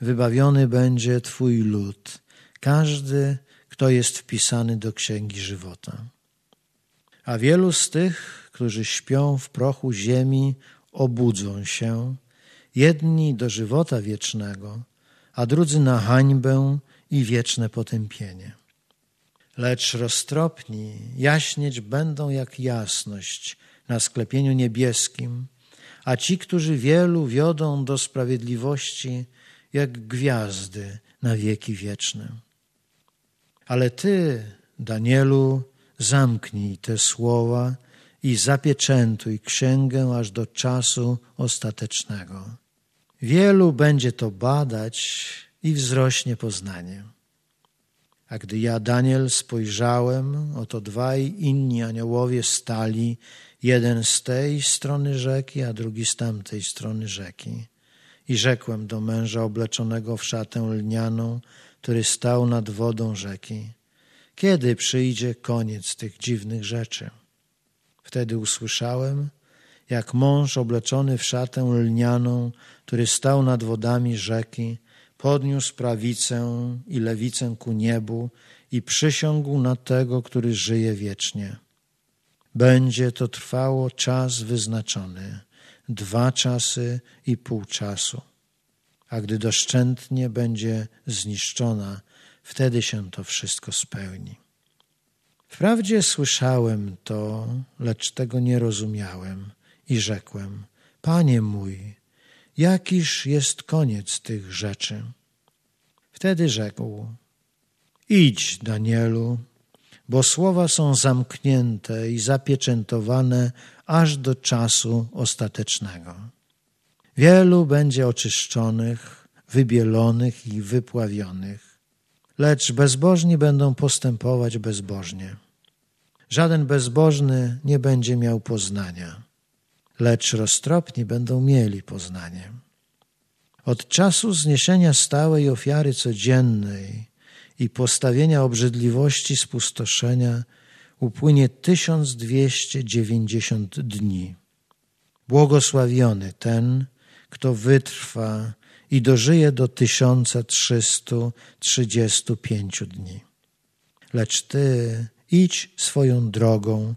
wybawiony będzie Twój lud, każdy, kto jest wpisany do Księgi Żywota. A wielu z tych, którzy śpią w prochu ziemi, obudzą się, jedni do żywota wiecznego, a drudzy na hańbę i wieczne potępienie. Lecz roztropni jaśnieć będą jak jasność na sklepieniu niebieskim, a ci, którzy wielu wiodą do sprawiedliwości, jak gwiazdy na wieki wieczne. Ale ty, Danielu, zamknij te słowa i zapieczętuj księgę aż do czasu ostatecznego. Wielu będzie to badać i wzrośnie poznanie. A gdy ja, Daniel, spojrzałem, oto dwaj inni aniołowie stali, jeden z tej strony rzeki, a drugi z tamtej strony rzeki. I rzekłem do męża obleczonego w szatę lnianą, który stał nad wodą rzeki: Kiedy przyjdzie koniec tych dziwnych rzeczy? Wtedy usłyszałem, jak mąż obleczony w szatę lnianą, który stał nad wodami rzeki, podniósł prawicę i lewicę ku niebu i przysiągł na tego, który żyje wiecznie. Będzie to trwało czas wyznaczony, dwa czasy i pół czasu. A gdy doszczętnie będzie zniszczona, wtedy się to wszystko spełni. Wprawdzie słyszałem to, lecz tego nie rozumiałem i rzekłem: Panie mój, jakiż jest koniec tych rzeczy? Wtedy rzekł: Idź, Danielu, bo słowa są zamknięte i zapieczętowane aż do czasu ostatecznego. Wielu będzie oczyszczonych, wybielonych i wypławionych lecz bezbożni będą postępować bezbożnie. Żaden bezbożny nie będzie miał poznania, lecz roztropni będą mieli poznanie. Od czasu zniesienia stałej ofiary codziennej i postawienia obrzydliwości spustoszenia upłynie 1290 dni. Błogosławiony ten, kto wytrwa i dożyje do 1335 dni. Lecz ty idź swoją drogą,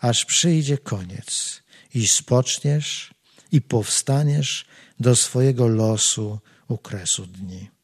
aż przyjdzie koniec i spoczniesz i powstaniesz do swojego losu u kresu dni.